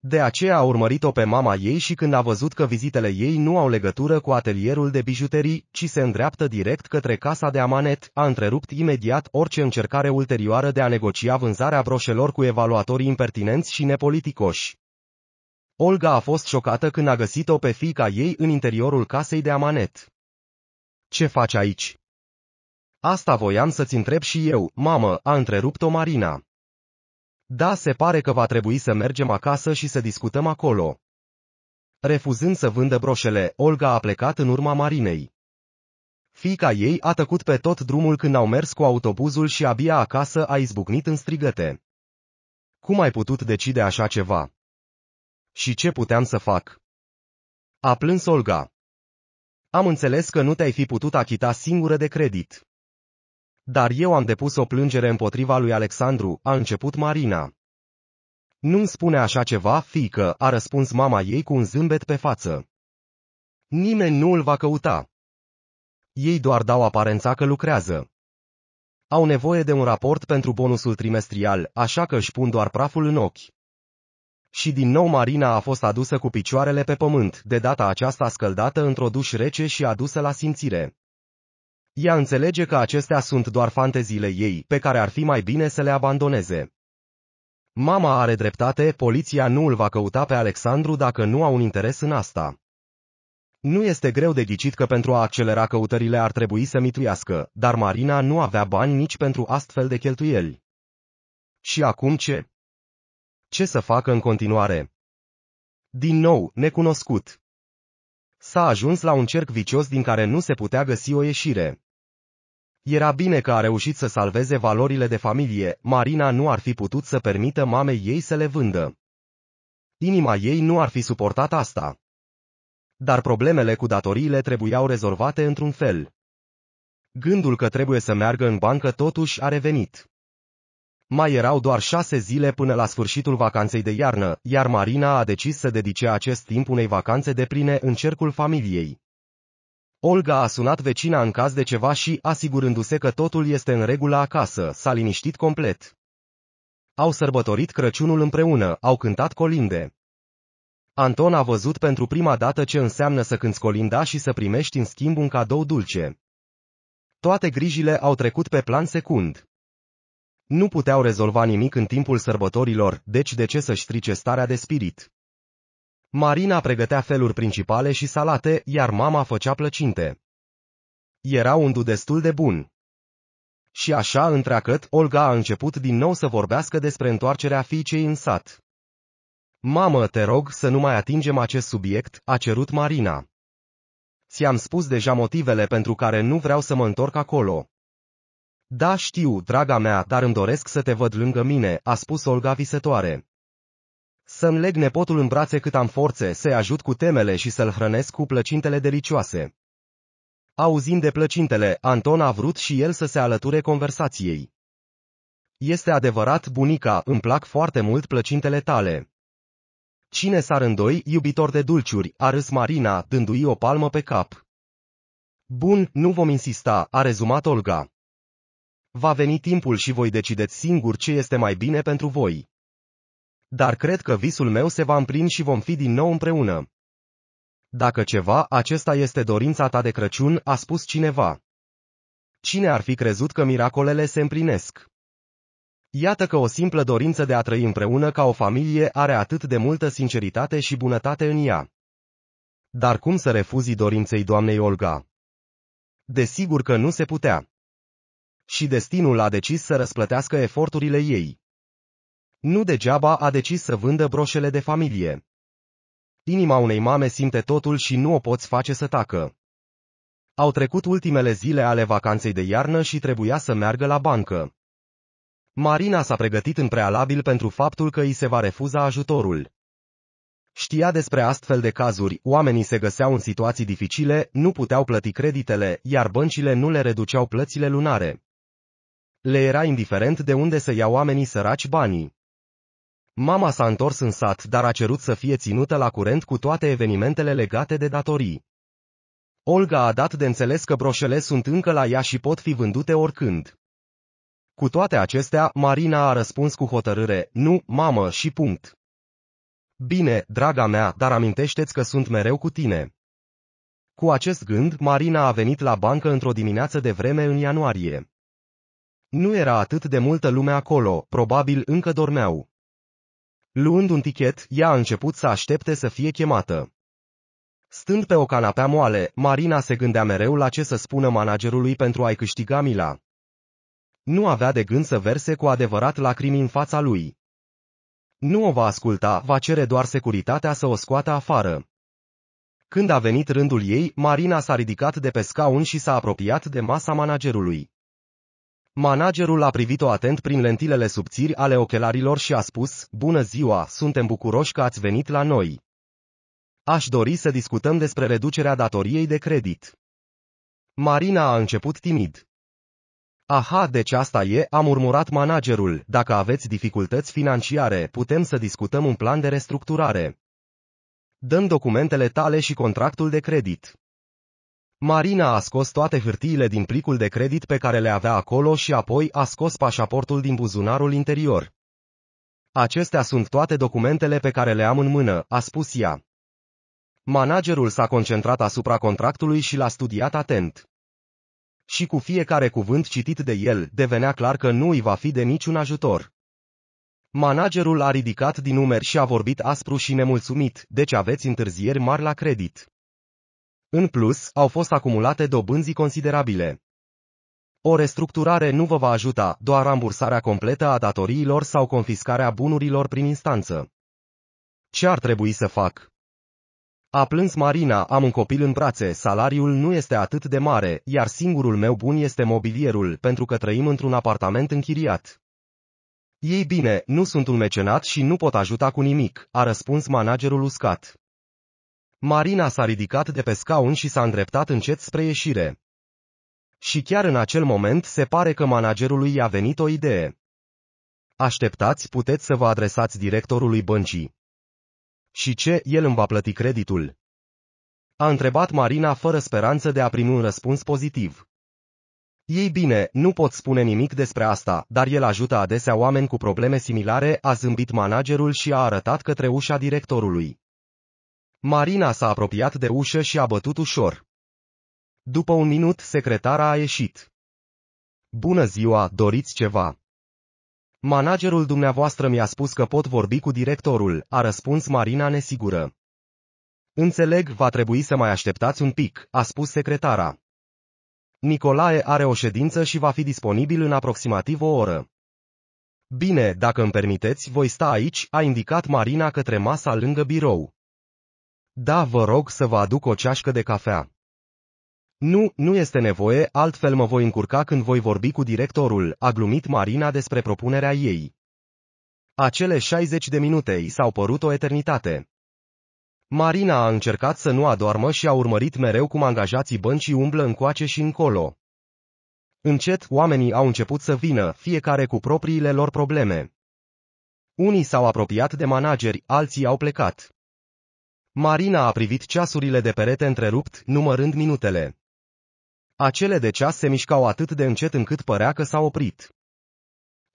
De aceea a urmărit-o pe mama ei și când a văzut că vizitele ei nu au legătură cu atelierul de bijuterii, ci se îndreaptă direct către casa de amanet, a întrerupt imediat orice încercare ulterioară de a negocia vânzarea broșelor cu evaluatorii impertinenți și nepoliticoși. Olga a fost șocată când a găsit-o pe fica ei în interiorul casei de amanet. Ce faci aici? Asta voiam să-ți întreb și eu, mamă, a întrerupt-o Marina. Da, se pare că va trebui să mergem acasă și să discutăm acolo. Refuzând să vândă broșele, Olga a plecat în urma Marinei. Fica ei a tăcut pe tot drumul când au mers cu autobuzul și abia acasă a izbucnit în strigăte. Cum ai putut decide așa ceva? Și ce puteam să fac? A plâns Olga. Am înțeles că nu te-ai fi putut achita singură de credit. Dar eu am depus o plângere împotriva lui Alexandru, a început Marina. Nu-mi spune așa ceva, fiică, a răspuns mama ei cu un zâmbet pe față. Nimeni nu îl va căuta. Ei doar dau aparența că lucrează. Au nevoie de un raport pentru bonusul trimestrial, așa că își pun doar praful în ochi. Și din nou Marina a fost adusă cu picioarele pe pământ, de data aceasta scăldată într-o duș rece și adusă la simțire. Ea înțelege că acestea sunt doar fanteziile ei, pe care ar fi mai bine să le abandoneze. Mama are dreptate, poliția nu îl va căuta pe Alexandru dacă nu au un interes în asta. Nu este greu de ghicit că pentru a accelera căutările ar trebui să mituiască, dar Marina nu avea bani nici pentru astfel de cheltuieli. Și acum ce? Ce să facă în continuare? Din nou, necunoscut. S-a ajuns la un cerc vicios din care nu se putea găsi o ieșire. Era bine că a reușit să salveze valorile de familie, Marina nu ar fi putut să permită mamei ei să le vândă. Inima ei nu ar fi suportat asta. Dar problemele cu datoriile trebuiau rezolvate într-un fel. Gândul că trebuie să meargă în bancă totuși a revenit. Mai erau doar șase zile până la sfârșitul vacanței de iarnă, iar Marina a decis să dedice acest timp unei vacanțe de pline în cercul familiei. Olga a sunat vecina în caz de ceva și, asigurându-se că totul este în regulă acasă, s-a liniștit complet. Au sărbătorit Crăciunul împreună, au cântat colinde. Anton a văzut pentru prima dată ce înseamnă să cânți colinda și să primești în schimb un cadou dulce. Toate grijile au trecut pe plan secund. Nu puteau rezolva nimic în timpul sărbătorilor, deci de ce să strice starea de spirit? Marina pregătea feluri principale și salate, iar mama făcea plăcinte. Era un du destul de bun. Și așa, întreacăt, Olga a început din nou să vorbească despre întoarcerea fiicei în sat. Mamă, te rog să nu mai atingem acest subiect, a cerut Marina. Ți-am spus deja motivele pentru care nu vreau să mă întorc acolo. Da știu, draga mea, dar îmi doresc să te văd lângă mine, a spus Olga visătoare. Să-mi leg nepotul în brațe cât am forțe, să-i ajut cu temele și să-l hrănesc cu plăcintele delicioase. Auzind de plăcintele, Anton a vrut și el să se alăture conversației. Este adevărat, bunica, îmi plac foarte mult plăcintele tale. Cine s-ar îndoi, iubitor de dulciuri, a râs Marina, dându-i o palmă pe cap. Bun, nu vom insista, a rezumat Olga. Va veni timpul și voi decideți singur ce este mai bine pentru voi. Dar cred că visul meu se va împlini și vom fi din nou împreună. Dacă ceva, acesta este dorința ta de Crăciun, a spus cineva. Cine ar fi crezut că miracolele se împlinesc? Iată că o simplă dorință de a trăi împreună ca o familie are atât de multă sinceritate și bunătate în ea. Dar cum să refuzi dorinței doamnei Olga? Desigur că nu se putea și destinul a decis să răsplătească eforturile ei. Nu degeaba a decis să vândă broșele de familie. Inima unei mame simte totul și nu o poți face să tacă. Au trecut ultimele zile ale vacanței de iarnă și trebuia să meargă la bancă. Marina s-a pregătit în prealabil pentru faptul că îi se va refuza ajutorul. Știa despre astfel de cazuri, oamenii se găseau în situații dificile, nu puteau plăti creditele, iar băncile nu le reduceau plățile lunare. Le era indiferent de unde să ia oamenii săraci banii. Mama s-a întors în sat, dar a cerut să fie ținută la curent cu toate evenimentele legate de datorii. Olga a dat de înțeles că broșele sunt încă la ea și pot fi vândute oricând. Cu toate acestea, Marina a răspuns cu hotărâre, nu, mamă, și punct. Bine, draga mea, dar amintește-ți că sunt mereu cu tine. Cu acest gând, Marina a venit la bancă într-o dimineață de vreme în ianuarie. Nu era atât de multă lume acolo, probabil încă dormeau. Luând un tichet, ea a început să aștepte să fie chemată. Stând pe o canapea moale, Marina se gândea mereu la ce să spună managerului pentru a-i câștiga mila. Nu avea de gând să verse cu adevărat lacrimi în fața lui. Nu o va asculta, va cere doar securitatea să o scoată afară. Când a venit rândul ei, Marina s-a ridicat de pe scaun și s-a apropiat de masa managerului. Managerul a privit-o atent prin lentilele subțiri ale ochelarilor și a spus, Bună ziua, suntem bucuroși că ați venit la noi. Aș dori să discutăm despre reducerea datoriei de credit. Marina a început timid. Aha, deci asta e, a murmurat managerul, dacă aveți dificultăți financiare, putem să discutăm un plan de restructurare. Dăm documentele tale și contractul de credit. Marina a scos toate hârtiile din plicul de credit pe care le avea acolo și apoi a scos pașaportul din buzunarul interior. Acestea sunt toate documentele pe care le am în mână, a spus ea. Managerul s-a concentrat asupra contractului și l-a studiat atent. Și cu fiecare cuvânt citit de el, devenea clar că nu îi va fi de niciun ajutor. Managerul a ridicat din numeri și a vorbit aspru și nemulțumit, deci aveți întârzieri mari la credit. În plus, au fost acumulate dobânzii considerabile. O restructurare nu vă va ajuta, doar rambursarea completă a datoriilor sau confiscarea bunurilor prin instanță. Ce ar trebui să fac? A plâns Marina, am un copil în brațe, salariul nu este atât de mare, iar singurul meu bun este mobilierul, pentru că trăim într-un apartament închiriat. Ei bine, nu sunt un mecenat și nu pot ajuta cu nimic, a răspuns managerul uscat. Marina s-a ridicat de pe scaun și s-a îndreptat încet spre ieșire. Și chiar în acel moment se pare că managerului i-a venit o idee. Așteptați, puteți să vă adresați directorului băncii. Și ce, el îmi va plăti creditul? A întrebat Marina fără speranță de a primi un răspuns pozitiv. Ei bine, nu pot spune nimic despre asta, dar el ajută adesea oameni cu probleme similare, a zâmbit managerul și a arătat către ușa directorului. Marina s-a apropiat de ușă și a bătut ușor. După un minut, secretara a ieșit. Bună ziua, doriți ceva? Managerul dumneavoastră mi-a spus că pot vorbi cu directorul, a răspuns Marina nesigură. Înțeleg, va trebui să mai așteptați un pic, a spus secretara. Nicolae are o ședință și va fi disponibil în aproximativ o oră. Bine, dacă îmi permiteți, voi sta aici, a indicat Marina către masa lângă birou. Da, vă rog să vă aduc o ceașcă de cafea. Nu, nu este nevoie, altfel mă voi încurca când voi vorbi cu directorul, a glumit Marina despre propunerea ei. Acele 60 de minute i s-au părut o eternitate. Marina a încercat să nu adormă și a urmărit mereu cum angajații băncii umblă încoace și încolo. Încet, oamenii au început să vină, fiecare cu propriile lor probleme. Unii s-au apropiat de manageri, alții au plecat. Marina a privit ceasurile de perete întrerupt, numărând minutele. Acele de ceas se mișcau atât de încet încât părea că s-a oprit.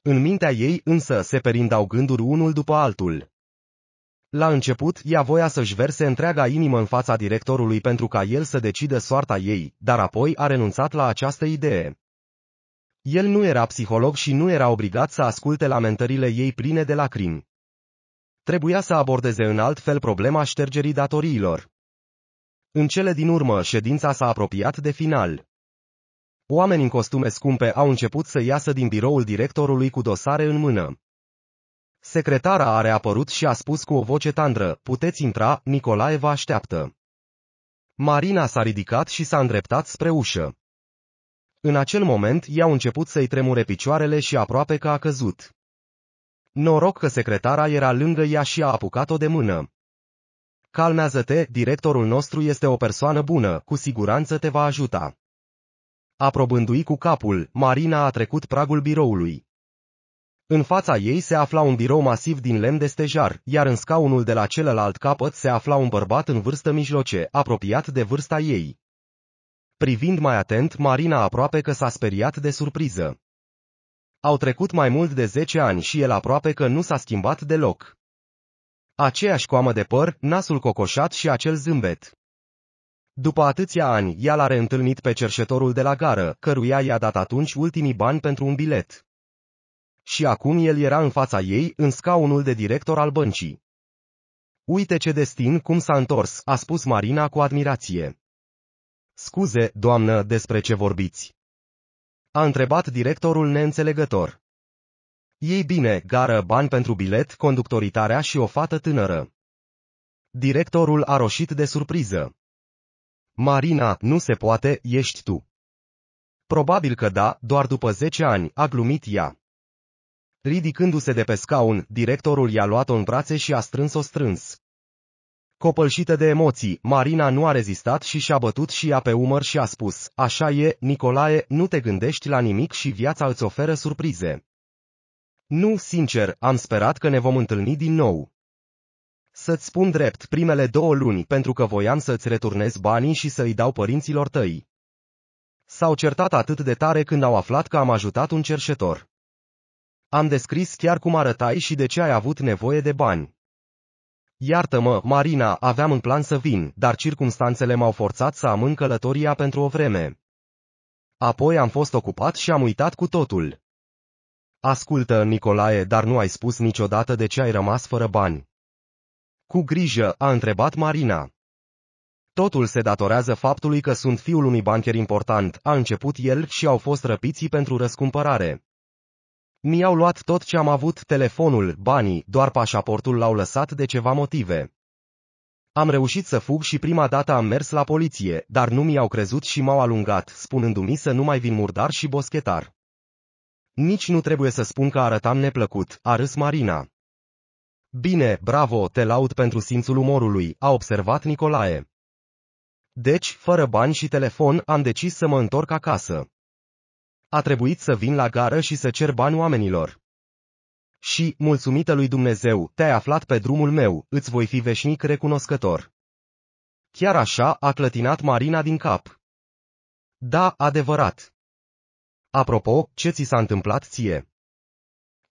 În mintea ei însă se perindau gânduri unul după altul. La început, ea voia să-și verse întreaga inimă în fața directorului pentru ca el să decide soarta ei, dar apoi a renunțat la această idee. El nu era psiholog și nu era obligat să asculte lamentările ei pline de lacrimi. Trebuia să abordeze în alt fel problema ștergerii datoriilor. În cele din urmă, ședința s-a apropiat de final. Oamenii în costume scumpe au început să iasă din biroul directorului cu dosare în mână. Secretara a reapărut și a spus cu o voce tandră, puteți intra, Nicolae vă așteaptă. Marina s-a ridicat și s-a îndreptat spre ușă. În acel moment i-au început să-i tremure picioarele și aproape că a căzut. Noroc că secretara era lângă ea și a apucat-o de mână. Calmează-te, directorul nostru este o persoană bună, cu siguranță te va ajuta. Aprobându-i cu capul, Marina a trecut pragul biroului. În fața ei se afla un birou masiv din lemn de stejar, iar în scaunul de la celălalt capăt se afla un bărbat în vârstă mijloce, apropiat de vârsta ei. Privind mai atent, Marina aproape că s-a speriat de surpriză. Au trecut mai mult de 10 ani și el aproape că nu s-a schimbat deloc. Aceeași coamă de păr, nasul cocoșat și acel zâmbet. După atâția ani, ea l-a reîntâlnit pe cerșetorul de la gară, căruia i-a dat atunci ultimii bani pentru un bilet. Și acum el era în fața ei, în scaunul de director al băncii. Uite ce destin cum s-a întors, a spus Marina cu admirație. Scuze, doamnă, despre ce vorbiți? A întrebat directorul neînțelegător. Ei bine, gară, bani pentru bilet, conductoritarea și o fată tânără. Directorul a roșit de surpriză. Marina, nu se poate, ești tu. Probabil că da, doar după 10 ani, a glumit ea. Ridicându-se de pe scaun, directorul i-a luat-o în brațe și a strâns-o strâns. Copălșită de emoții, Marina nu a rezistat și și-a bătut și ea pe umăr și a spus, Așa e, Nicolae, nu te gândești la nimic și viața îți oferă surprize. Nu, sincer, am sperat că ne vom întâlni din nou. Să-ți spun drept primele două luni pentru că voiam să-ți returnez banii și să-i dau părinților tăi. S-au certat atât de tare când au aflat că am ajutat un cerșetor. Am descris chiar cum arătai și de ce ai avut nevoie de bani. Iartă-mă, Marina, aveam în plan să vin, dar circumstanțele m-au forțat să amân călătoria pentru o vreme. Apoi am fost ocupat și am uitat cu totul. Ascultă, Nicolae, dar nu ai spus niciodată de ce ai rămas fără bani. Cu grijă, a întrebat Marina. Totul se datorează faptului că sunt fiul unui bancher important, a început el și au fost răpiții pentru răscumpărare. Mi-au luat tot ce am avut, telefonul, banii, doar pașaportul l-au lăsat de ceva motive. Am reușit să fug și prima dată am mers la poliție, dar nu mi-au crezut și m-au alungat, spunându-mi să nu mai vin murdar și boschetar. Nici nu trebuie să spun că arătam neplăcut, a râs Marina. Bine, bravo, te laud pentru simțul umorului, a observat Nicolae. Deci, fără bani și telefon, am decis să mă întorc acasă a trebuit să vin la gară și să cer bani oamenilor. Și, mulțumită lui Dumnezeu, te-ai aflat pe drumul meu, îți voi fi veșnic recunoscător. Chiar așa a clătinat Marina din cap. Da, adevărat. Apropo, ce ți s-a întâmplat ție?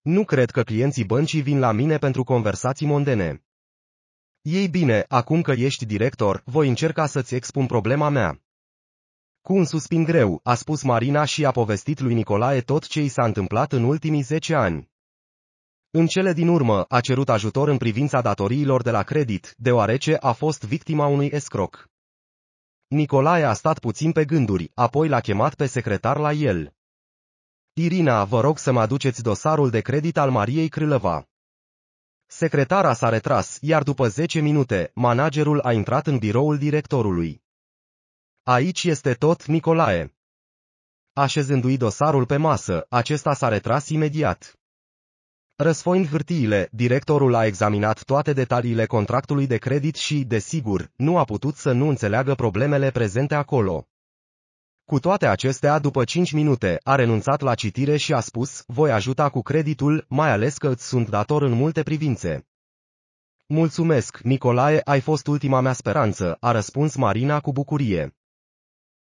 Nu cred că clienții băncii vin la mine pentru conversații mondene. Ei bine, acum că ești director, voi încerca să-ți expun problema mea. Cu un suspin greu, a spus Marina și a povestit lui Nicolae tot ce i s-a întâmplat în ultimii zece ani. În cele din urmă, a cerut ajutor în privința datoriilor de la credit, deoarece a fost victima unui escroc. Nicolae a stat puțin pe gânduri, apoi l-a chemat pe secretar la el. Irina, vă rog să mă aduceți dosarul de credit al Mariei Crâlăva. Secretara s-a retras, iar după 10 minute, managerul a intrat în biroul directorului. Aici este tot, Nicolae. Așezându-i dosarul pe masă, acesta s-a retras imediat. Răsfoind hârtiile, directorul a examinat toate detaliile contractului de credit și, desigur, nu a putut să nu înțeleagă problemele prezente acolo. Cu toate acestea, după 5 minute, a renunțat la citire și a spus, voi ajuta cu creditul, mai ales că îți sunt dator în multe privințe. Mulțumesc, Nicolae, ai fost ultima mea speranță, a răspuns Marina cu bucurie.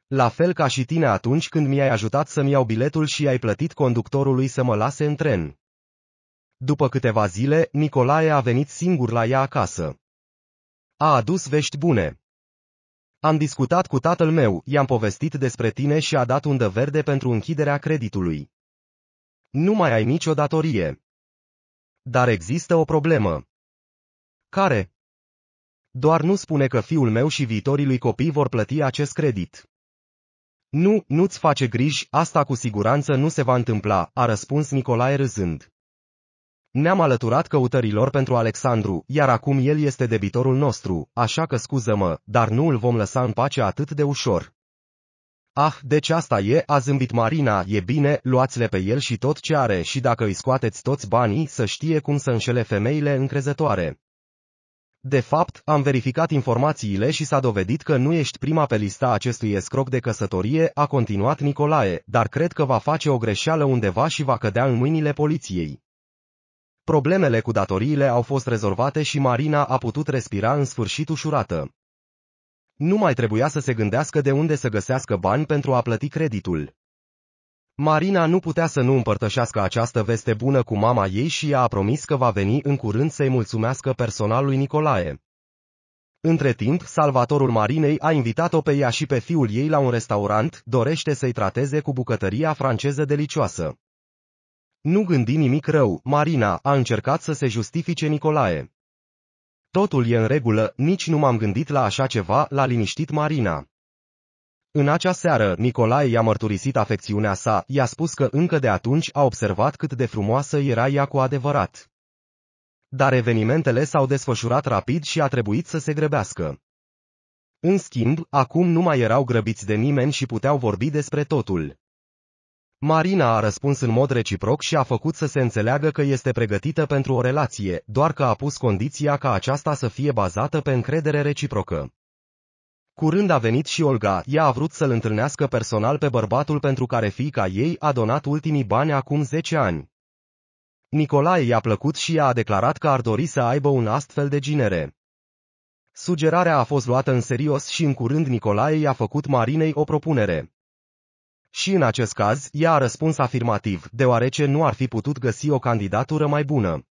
La fel ca și tine atunci când mi-ai ajutat să-mi iau biletul și ai plătit conductorului să mă lase în tren. După câteva zile, Nicolae a venit singur la ea acasă. A adus vești bune. Am discutat cu tatăl meu, i-am povestit despre tine și a dat undă verde pentru închiderea creditului. Nu mai ai nicio datorie. Dar există o problemă. Care? Doar nu spune că fiul meu și viitorii lui copii vor plăti acest credit. Nu, nu-ți face griji, asta cu siguranță nu se va întâmpla, a răspuns Nicolae râzând. Ne-am alăturat căutărilor pentru Alexandru, iar acum el este debitorul nostru, așa că scuză-mă, dar nu îl vom lăsa în pace atât de ușor. Ah, deci asta e, a zâmbit Marina, e bine, luați-le pe el și tot ce are și dacă îi scoateți toți banii, să știe cum să înșele femeile încrezătoare. De fapt, am verificat informațiile și s-a dovedit că nu ești prima pe lista acestui escroc de căsătorie, a continuat Nicolae, dar cred că va face o greșeală undeva și va cădea în mâinile poliției. Problemele cu datoriile au fost rezolvate și Marina a putut respira în sfârșit ușurată. Nu mai trebuia să se gândească de unde să găsească bani pentru a plăti creditul. Marina nu putea să nu împărtășească această veste bună cu mama ei și ea a promis că va veni în curând să-i mulțumească personal lui Nicolae. Între timp, salvatorul Marinei a invitat-o pe ea și pe fiul ei la un restaurant, dorește să-i trateze cu bucătăria franceză delicioasă. Nu gândi nimic rău, Marina a încercat să se justifice Nicolae. Totul e în regulă, nici nu m-am gândit la așa ceva, l-a liniștit Marina. În acea seară, Nicolae i-a mărturisit afecțiunea sa, i-a spus că încă de atunci a observat cât de frumoasă era ea cu adevărat. Dar evenimentele s-au desfășurat rapid și a trebuit să se grăbească. În schimb, acum nu mai erau grăbiți de nimeni și puteau vorbi despre totul. Marina a răspuns în mod reciproc și a făcut să se înțeleagă că este pregătită pentru o relație, doar că a pus condiția ca aceasta să fie bazată pe încredere reciprocă. Curând a venit și Olga, ea a vrut să-l întâlnească personal pe bărbatul pentru care fiica ei a donat ultimii bani acum 10 ani. Nicolae i-a plăcut și ea a declarat că ar dori să aibă un astfel de ginere. Sugerarea a fost luată în serios și în curând Nicolae i-a făcut Marinei o propunere. Și în acest caz, ea a răspuns afirmativ, deoarece nu ar fi putut găsi o candidatură mai bună.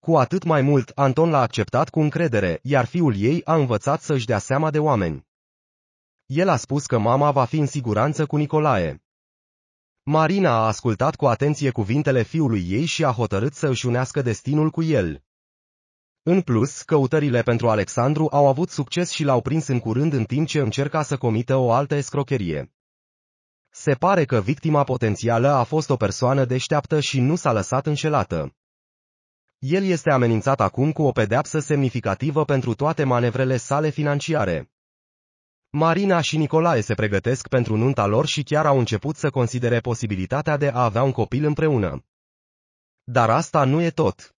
Cu atât mai mult, Anton l-a acceptat cu încredere, iar fiul ei a învățat să-și dea seama de oameni. El a spus că mama va fi în siguranță cu Nicolae. Marina a ascultat cu atenție cuvintele fiului ei și a hotărât să își unească destinul cu el. În plus, căutările pentru Alexandru au avut succes și l-au prins în curând în timp ce încerca să comită o altă escrocherie. Se pare că victima potențială a fost o persoană deșteaptă și nu s-a lăsat înșelată. El este amenințat acum cu o pedeapsă semnificativă pentru toate manevrele sale financiare. Marina și Nicolae se pregătesc pentru nunta lor și chiar au început să considere posibilitatea de a avea un copil împreună. Dar asta nu e tot.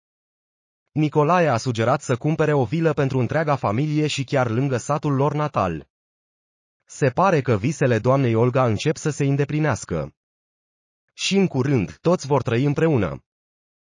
Nicolae a sugerat să cumpere o vilă pentru întreaga familie și chiar lângă satul lor natal. Se pare că visele doamnei Olga încep să se îndeplinească. Și în curând, toți vor trăi împreună.